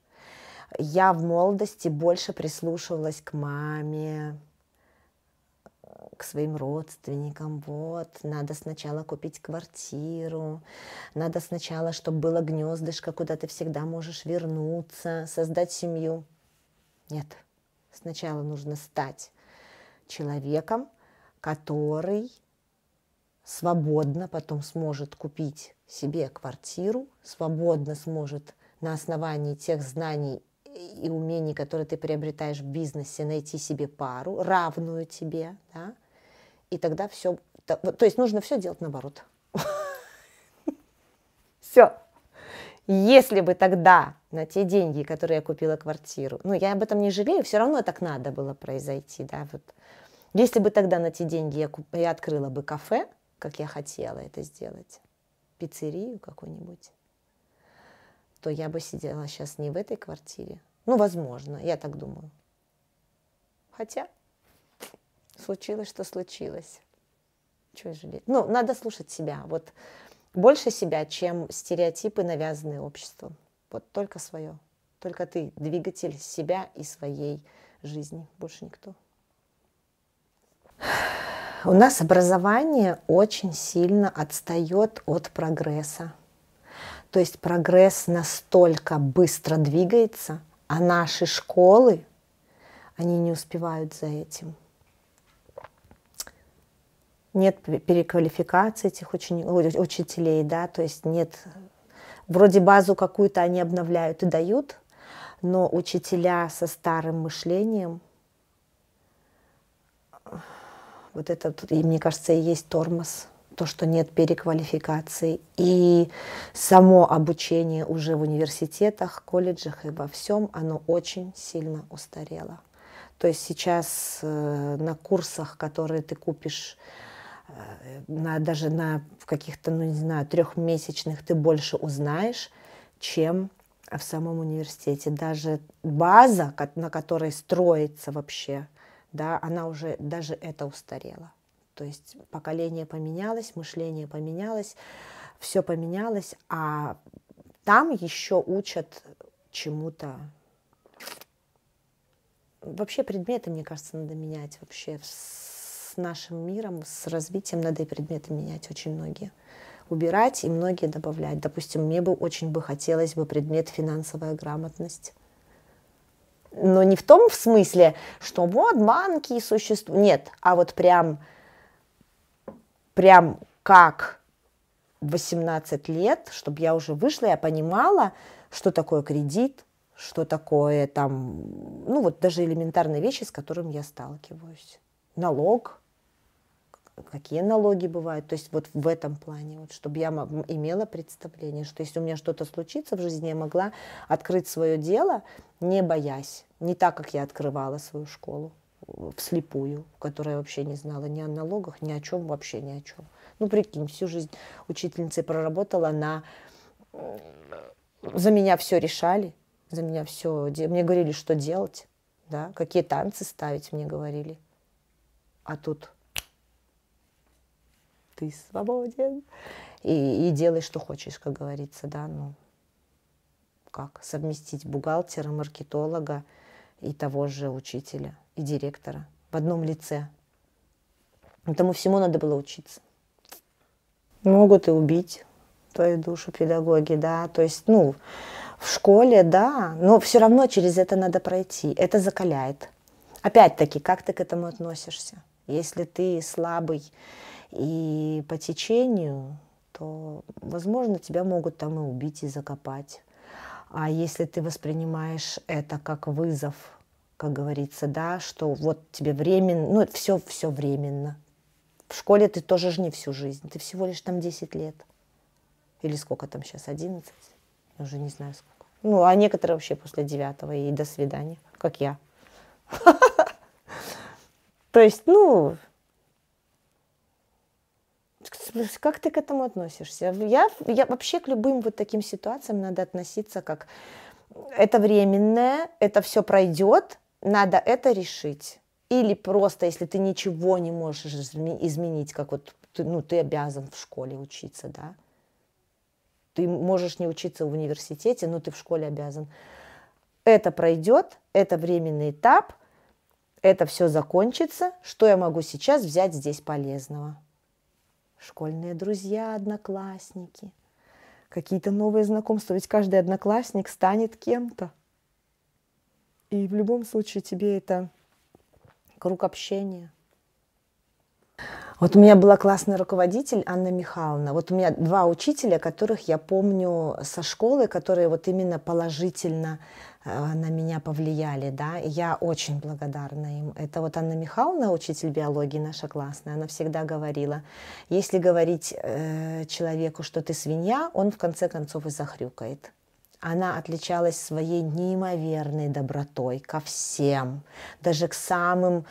Я в молодости больше прислушивалась к маме, к своим родственникам, вот, надо сначала купить квартиру, надо сначала, чтобы было гнездышко, куда ты всегда можешь вернуться, создать семью. Нет, сначала нужно стать человеком, который свободно потом сможет купить себе квартиру, свободно сможет на основании тех знаний и умений, которые ты приобретаешь в бизнесе, найти себе пару, равную тебе, да, и тогда все, то, есть нужно все делать наоборот. [laughs] Все. Если бы тогда на те деньги, которые я купила квартиру, ну, я об этом не жалею, все равно так надо было произойти, да, вот. Если бы тогда на те деньги я, я открыла бы кафе, как я хотела это сделать, пиццерию какую-нибудь, то я бы сидела сейчас не в этой квартире. Ну, возможно, я так думаю. Хотя случилось, что случилось. Чего жалеть? Ну, надо слушать себя. Вот больше себя, чем стереотипы, навязанные обществом. Вот только свое. Только ты двигатель себя и своей жизни. Больше никто. У нас образование очень сильно отстает от прогресса то есть прогресс настолько быстро двигается, а наши школы, они не успевают за этим. Нет переквалификации этих учени- учителей, да, то есть нет, вроде базу какую-то они обновляют и дают, но учителя со старым мышлением, вот это, и мне кажется, и есть тормоз – то, что нет переквалификации, и само обучение уже в университетах, колледжах и во всем, оно очень сильно устарело. То есть сейчас э, на курсах, которые ты купишь э, на, даже на каких-то, ну не знаю, трехмесячных, ты больше узнаешь, чем в самом университете. Даже база, на которой строится вообще, да, она уже даже это устарела. То есть поколение поменялось, мышление поменялось, все поменялось, а там еще учат чему-то. Вообще предметы, мне кажется, надо менять вообще с нашим миром, с развитием надо и предметы менять очень многие убирать и многие добавлять. Допустим, мне бы очень бы хотелось бы предмет финансовая грамотность. Но не в том в смысле, что вот банки существуют. Нет, а вот прям прям как 18 лет, чтобы я уже вышла, я понимала, что такое кредит, что такое там, ну вот даже элементарные вещи, с которыми я сталкиваюсь. Налог, какие налоги бывают. То есть вот в этом плане, вот, чтобы я имела представление, что если у меня что-то случится в жизни, я могла открыть свое дело, не боясь, не так, как я открывала свою школу вслепую, которая вообще не знала ни о налогах, ни о чем, вообще ни о чем. Ну, прикинь, всю жизнь учительницей проработала, она за меня все решали, за меня все, мне говорили, что делать, да, какие танцы ставить, мне говорили. А тут ты свободен и, и делай, что хочешь, как говорится, да, ну, как совместить бухгалтера, маркетолога и того же учителя и директора в одном лице. Этому всему надо было учиться. Могут и убить твою душу педагоги, да, то есть, ну, в школе, да, но все равно через это надо пройти, это закаляет. Опять-таки, как ты к этому относишься? Если ты слабый и по течению, то, возможно, тебя могут там и убить, и закопать. А если ты воспринимаешь это как вызов как говорится, да, что вот тебе временно, ну, все, все временно. В школе ты тоже же не всю жизнь, ты всего лишь там 10 лет. Или сколько там сейчас, 11? Я уже не знаю сколько. Ну, а некоторые вообще после девятого и до свидания, как я. [laughs] То есть, ну, как ты к этому относишься? Я, я вообще к любым вот таким ситуациям надо относиться как это временное, это все пройдет, надо это решить. Или просто, если ты ничего не можешь изменить, как вот ты, ну, ты обязан в школе учиться, да. Ты можешь не учиться в университете, но ты в школе обязан. Это пройдет, это временный этап, это все закончится. Что я могу сейчас взять здесь полезного? Школьные друзья, одноклассники, какие-то новые знакомства. Ведь каждый одноклассник станет кем-то. И в любом случае тебе это круг общения. Вот у меня была классный руководитель Анна Михайловна. Вот у меня два учителя, которых я помню со школы, которые вот именно положительно э, на меня повлияли, да, и я очень благодарна им. Это вот Анна Михайловна, учитель биологии наша классная, она всегда говорила, если говорить э, человеку, что ты свинья, он в конце концов и захрюкает. Она отличалась своей неимоверной добротой ко всем, даже к самым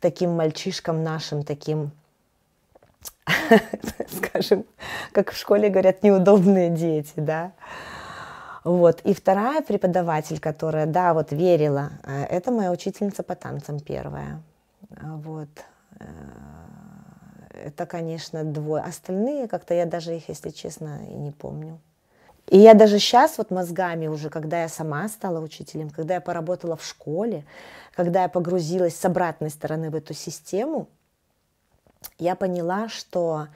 таким мальчишкам нашим, таким [laughs] скажем, как в школе говорят, неудобные дети, да. Вот. И вторая преподаватель, которая, да, вот верила, э, это моя учительница по танцам первая. Вот. Э, это, конечно, двое. Остальные как-то я даже их, если честно, и не помню. И я даже сейчас вот мозгами уже, когда я сама стала учителем, когда я поработала в школе, когда я погрузилась с обратной стороны в эту систему, я поняла, что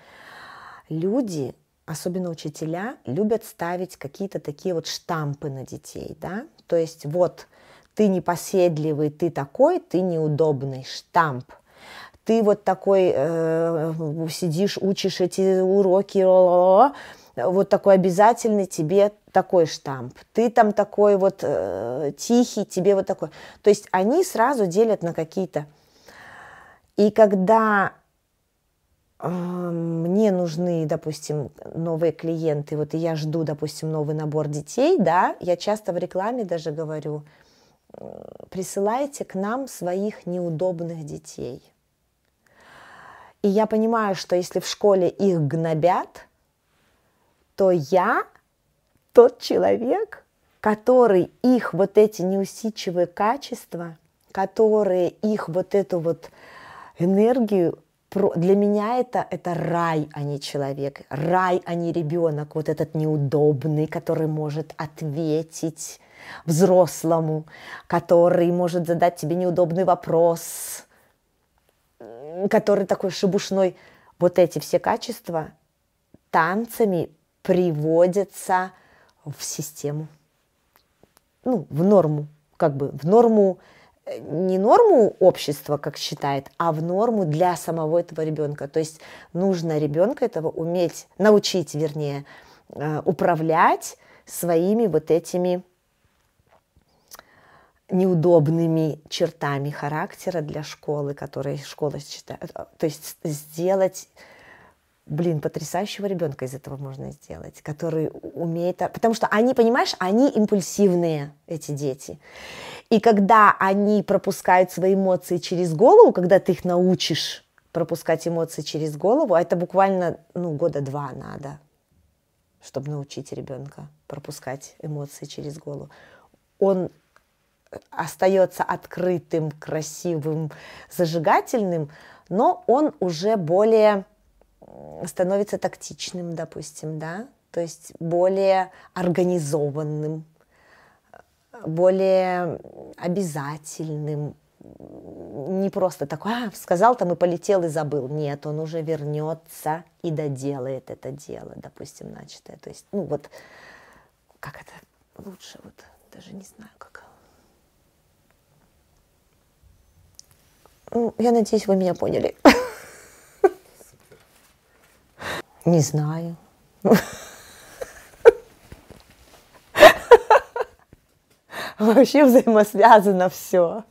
люди, особенно учителя, любят ставить какие-то такие вот штампы на детей, да, то есть вот ты непоседливый, ты такой, ты неудобный, штамп – ты вот такой э, сидишь, учишь эти уроки, л -л -л вот такой обязательный тебе такой штамп, ты там такой вот э, тихий, тебе вот такой. То есть они сразу делят на какие-то. И когда э, мне нужны, допустим, новые клиенты, вот и я жду, допустим, новый набор детей, да, я часто в рекламе даже говорю, э, присылайте к нам своих неудобных детей. И я понимаю, что если в школе их гнобят – то я тот человек, который их вот эти неусидчивые качества, которые их вот эту вот энергию для меня это, это рай, а не человек, рай, а не ребенок, вот этот неудобный, который может ответить взрослому, который может задать тебе неудобный вопрос, который такой шебушной. Вот эти все качества танцами приводится в систему, ну, в норму, как бы в норму, э, не норму общества, как считает, а в норму для самого этого ребенка. То есть нужно ребенка этого уметь, научить, вернее, э, управлять своими вот этими неудобными чертами характера для школы, которые школа считает. Э, то есть сделать блин, потрясающего ребенка из этого можно сделать, который умеет... Потому что они, понимаешь, они импульсивные, эти дети. И когда они пропускают свои эмоции через голову, когда ты их научишь пропускать эмоции через голову, а это буквально ну, года два надо, чтобы научить ребенка пропускать эмоции через голову. Он остается открытым, красивым, зажигательным, но он уже более становится тактичным, допустим, да, то есть более организованным, более обязательным, не просто такой, а, сказал там и полетел и забыл. Нет, он уже вернется и доделает это дело, допустим, начатое. То есть, ну вот, как это лучше, вот даже не знаю, как. Ну, я надеюсь, вы меня поняли. [laughs] Не знаю. Вообще взаимосвязано все.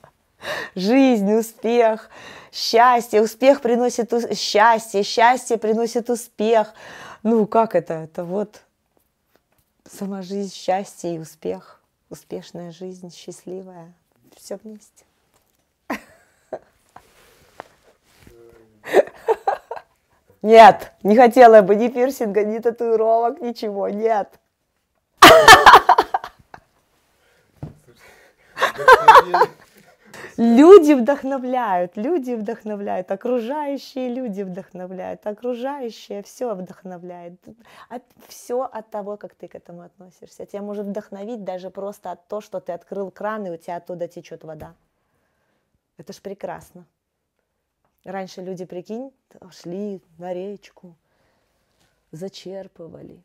Жизнь, успех, счастье. Успех приносит у... счастье, счастье приносит успех. Ну, как это? Это вот сама жизнь, счастье и успех. Успешная жизнь, счастливая. Все вместе. Нет, не хотела бы ни пирсинга, ни татуировок, ничего, нет. Люди вдохновляют, люди вдохновляют, окружающие люди вдохновляют, окружающие все вдохновляет. А все от того, как ты к этому относишься. Тебя может вдохновить даже просто от того, что ты открыл кран, и у тебя оттуда течет вода. Это ж прекрасно. Раньше люди, прикинь, шли на речку, зачерпывали,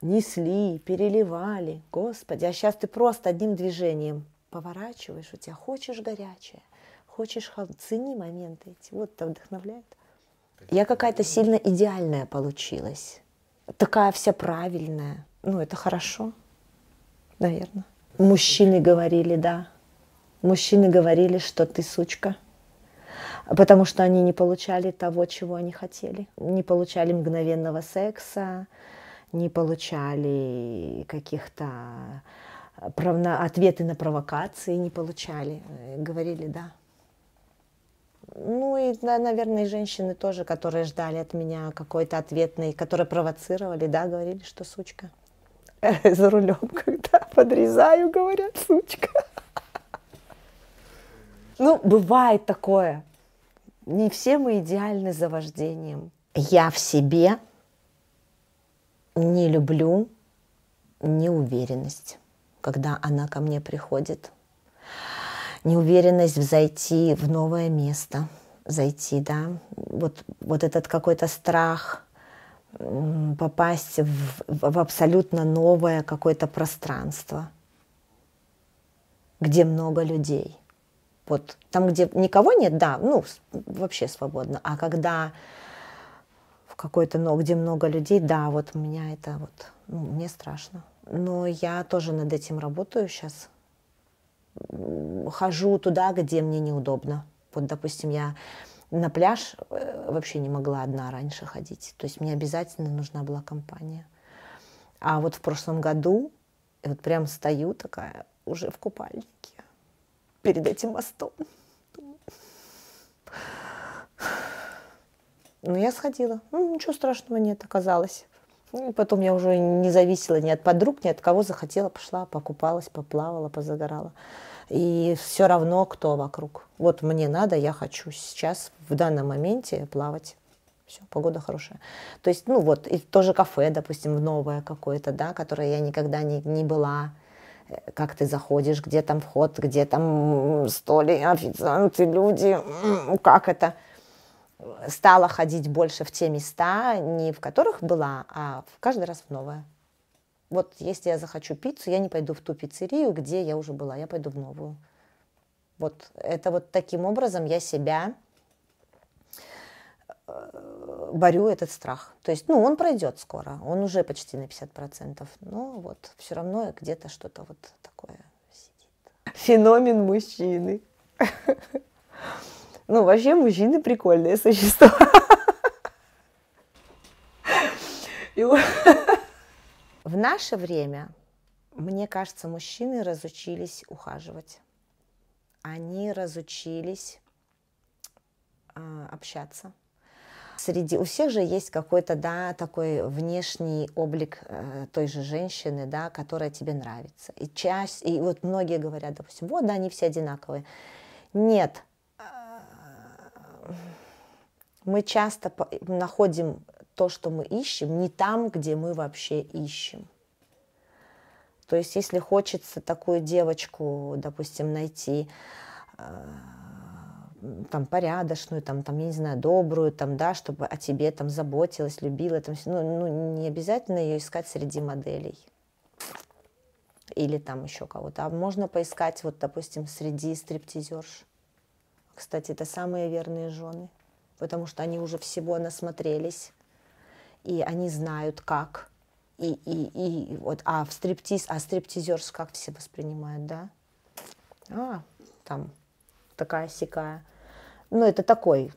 несли, переливали. Господи, а сейчас ты просто одним движением поворачиваешь, у тебя хочешь горячее, хочешь холодное. Цени моменты эти. Вот это вдохновляет. Я какая-то сильно идеальная получилась. Такая вся правильная. Ну, это хорошо, наверное. Мужчины говорили, да. Мужчины говорили, что ты сучка потому что они не получали того, чего они хотели. Не получали мгновенного секса, не получали каких-то э, правно, ответы на провокации, не получали. Э, говорили «да». Ну и, да, наверное, женщины тоже, которые ждали от меня какой-то ответный, которые провоцировали, да, говорили, что сучка. [laughs] За рулем, когда подрезаю, говорят, сучка. [laughs] Ну, бывает такое. Не все мы идеальны за вождением. Я в себе не люблю неуверенность, когда она ко мне приходит. Неуверенность взойти в новое место, зайти, да, вот, вот этот какой-то страх попасть в, в абсолютно новое какое-то пространство, где много людей – вот там, где никого нет, да, ну, вообще свободно. А когда в какой-то, но где много людей, да, вот у меня это вот, ну, мне страшно. Но я тоже над этим работаю сейчас. Хожу туда, где мне неудобно. Вот, допустим, я на пляж э, вообще не могла одна раньше ходить. То есть мне обязательно нужна была компания. А вот в прошлом году, вот прям стою такая уже в купальнике перед этим мостом. Ну, я сходила. Ну, ничего страшного нет, оказалось. Ну, потом я уже не зависела ни от подруг, ни от кого захотела, пошла, покупалась, поплавала, позагорала. И все равно, кто вокруг. Вот мне надо, я хочу сейчас, в данном моменте плавать. Все, погода хорошая. То есть, ну вот, и тоже кафе, допустим, в новое какое-то, да, которое я никогда не, не была как ты заходишь, где там вход, где там столи, официанты, люди, как это. Стала ходить больше в те места, не в которых была, а в каждый раз в новое. Вот если я захочу пиццу, я не пойду в ту пиццерию, где я уже была, я пойду в новую. Вот это вот таким образом я себя Э, борю этот страх. То есть, ну, он пройдет скоро, он уже почти на 50%, но вот все равно где-то что-то вот такое сидит. Феномен мужчины. Ну, вообще мужчины прикольные существа. В наше время, мне кажется, мужчины разучились ухаживать. Они разучились э, общаться среди у всех же есть какой-то да такой внешний облик э, той же женщины, да, которая тебе нравится. И часть и вот многие говорят, допустим, вот да, они все одинаковые. Нет, э, мы часто находим то, что мы ищем, не там, где мы вообще ищем. То есть, если хочется такую девочку, допустим, найти э, там порядочную, там, там, я не знаю, добрую, там, да, чтобы о тебе там заботилась, любила, там, ну, ну не обязательно ее искать среди моделей или там еще кого-то, а можно поискать вот, допустим, среди стриптизерш. Кстати, это самые верные жены, потому что они уже всего насмотрелись, и они знают, как. И, и, и вот, а в стриптиз, а стриптизерш как все воспринимают, да? А, там такая сякая. Ну, это такой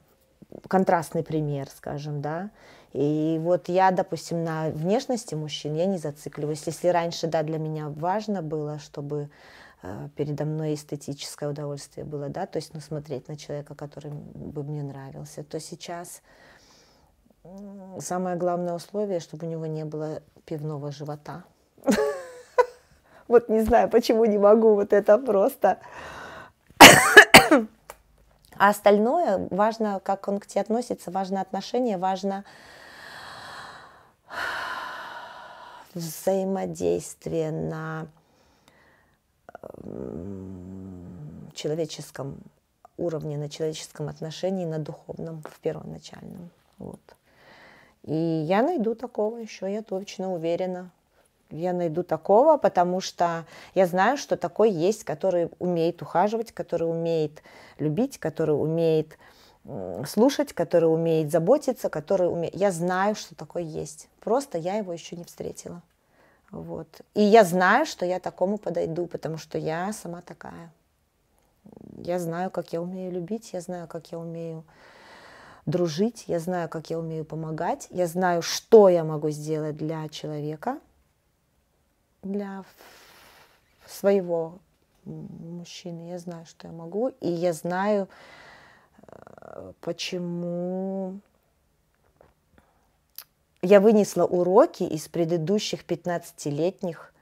контрастный пример, скажем, да. И вот я, допустим, на внешности мужчин я не зацикливаюсь. Если раньше, да, для меня важно было, чтобы э, передо мной эстетическое удовольствие было, да, то есть, ну, смотреть на человека, который бы мне нравился, то сейчас самое главное условие, чтобы у него не было пивного живота. [laughs] Вот не знаю, почему не могу вот это просто. А остальное важно, как он к тебе относится, важно отношение, важно взаимодействие на эм, человеческом уровне, на человеческом отношении, на духовном, в первоначальном. Вот. И я найду такого еще, я точно уверена я найду такого, потому что я знаю, что такой есть, который умеет ухаживать, который умеет любить, который умеет слушать, который умеет заботиться, который умеет... Я знаю, что такой есть. Просто я его еще не встретила. Вот. И я знаю, что я такому подойду, потому что я сама такая. Я знаю, как я умею любить, я знаю, как я умею дружить, я знаю, как я умею помогать, я знаю, что я могу сделать для человека – для своего мужчины. Я знаю, что я могу, и я знаю, э, почему я вынесла уроки из предыдущих 15-летних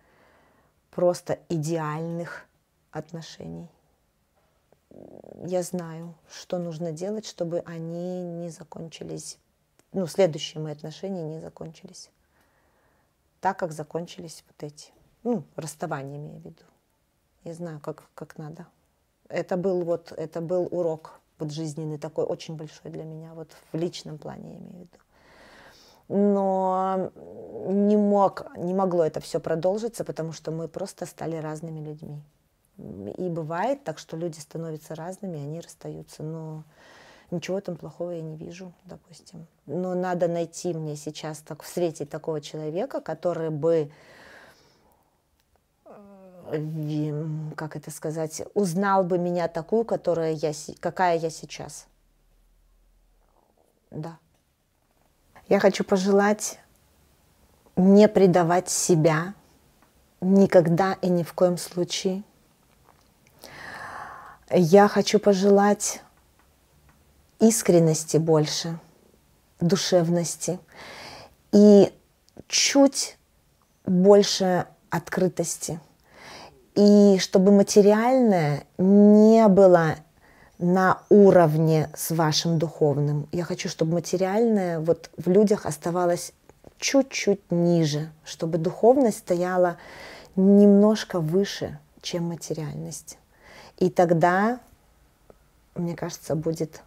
просто идеальных отношений. Я знаю, что нужно делать, чтобы они не закончились, ну, следующие мои отношения не закончились так как закончились вот эти, ну, расставания, имею в виду. Я знаю, как, как надо. Это был вот, это был урок вот жизненный такой, очень большой для меня, вот в личном плане, я имею в виду но не мог, не могло это все продолжиться, потому что мы просто стали разными людьми. И бывает так, что люди становятся разными, они расстаются, но Ничего там плохого я не вижу, допустим. Но надо найти мне сейчас, так, встретить такого человека, который бы э, как это сказать, узнал бы меня такую, которая я, какая я сейчас. Да. Я хочу пожелать не предавать себя никогда и ни в коем случае. Я хочу пожелать искренности больше, душевности и чуть больше открытости. И чтобы материальное не было на уровне с вашим духовным. Я хочу, чтобы материальное вот в людях оставалось чуть-чуть ниже, чтобы духовность стояла немножко выше, чем материальность. И тогда, мне кажется, будет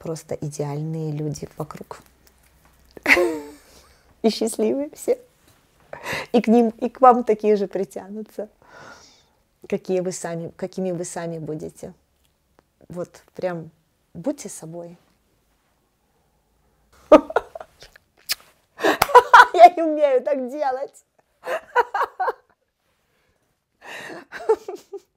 просто идеальные люди вокруг. [laughs] И счастливые все. И к ним, и к вам такие же притянутся, какие вы сами, какими вы сами будете. Вот прям будьте собой. [laughs] Я не умею так делать. [laughs]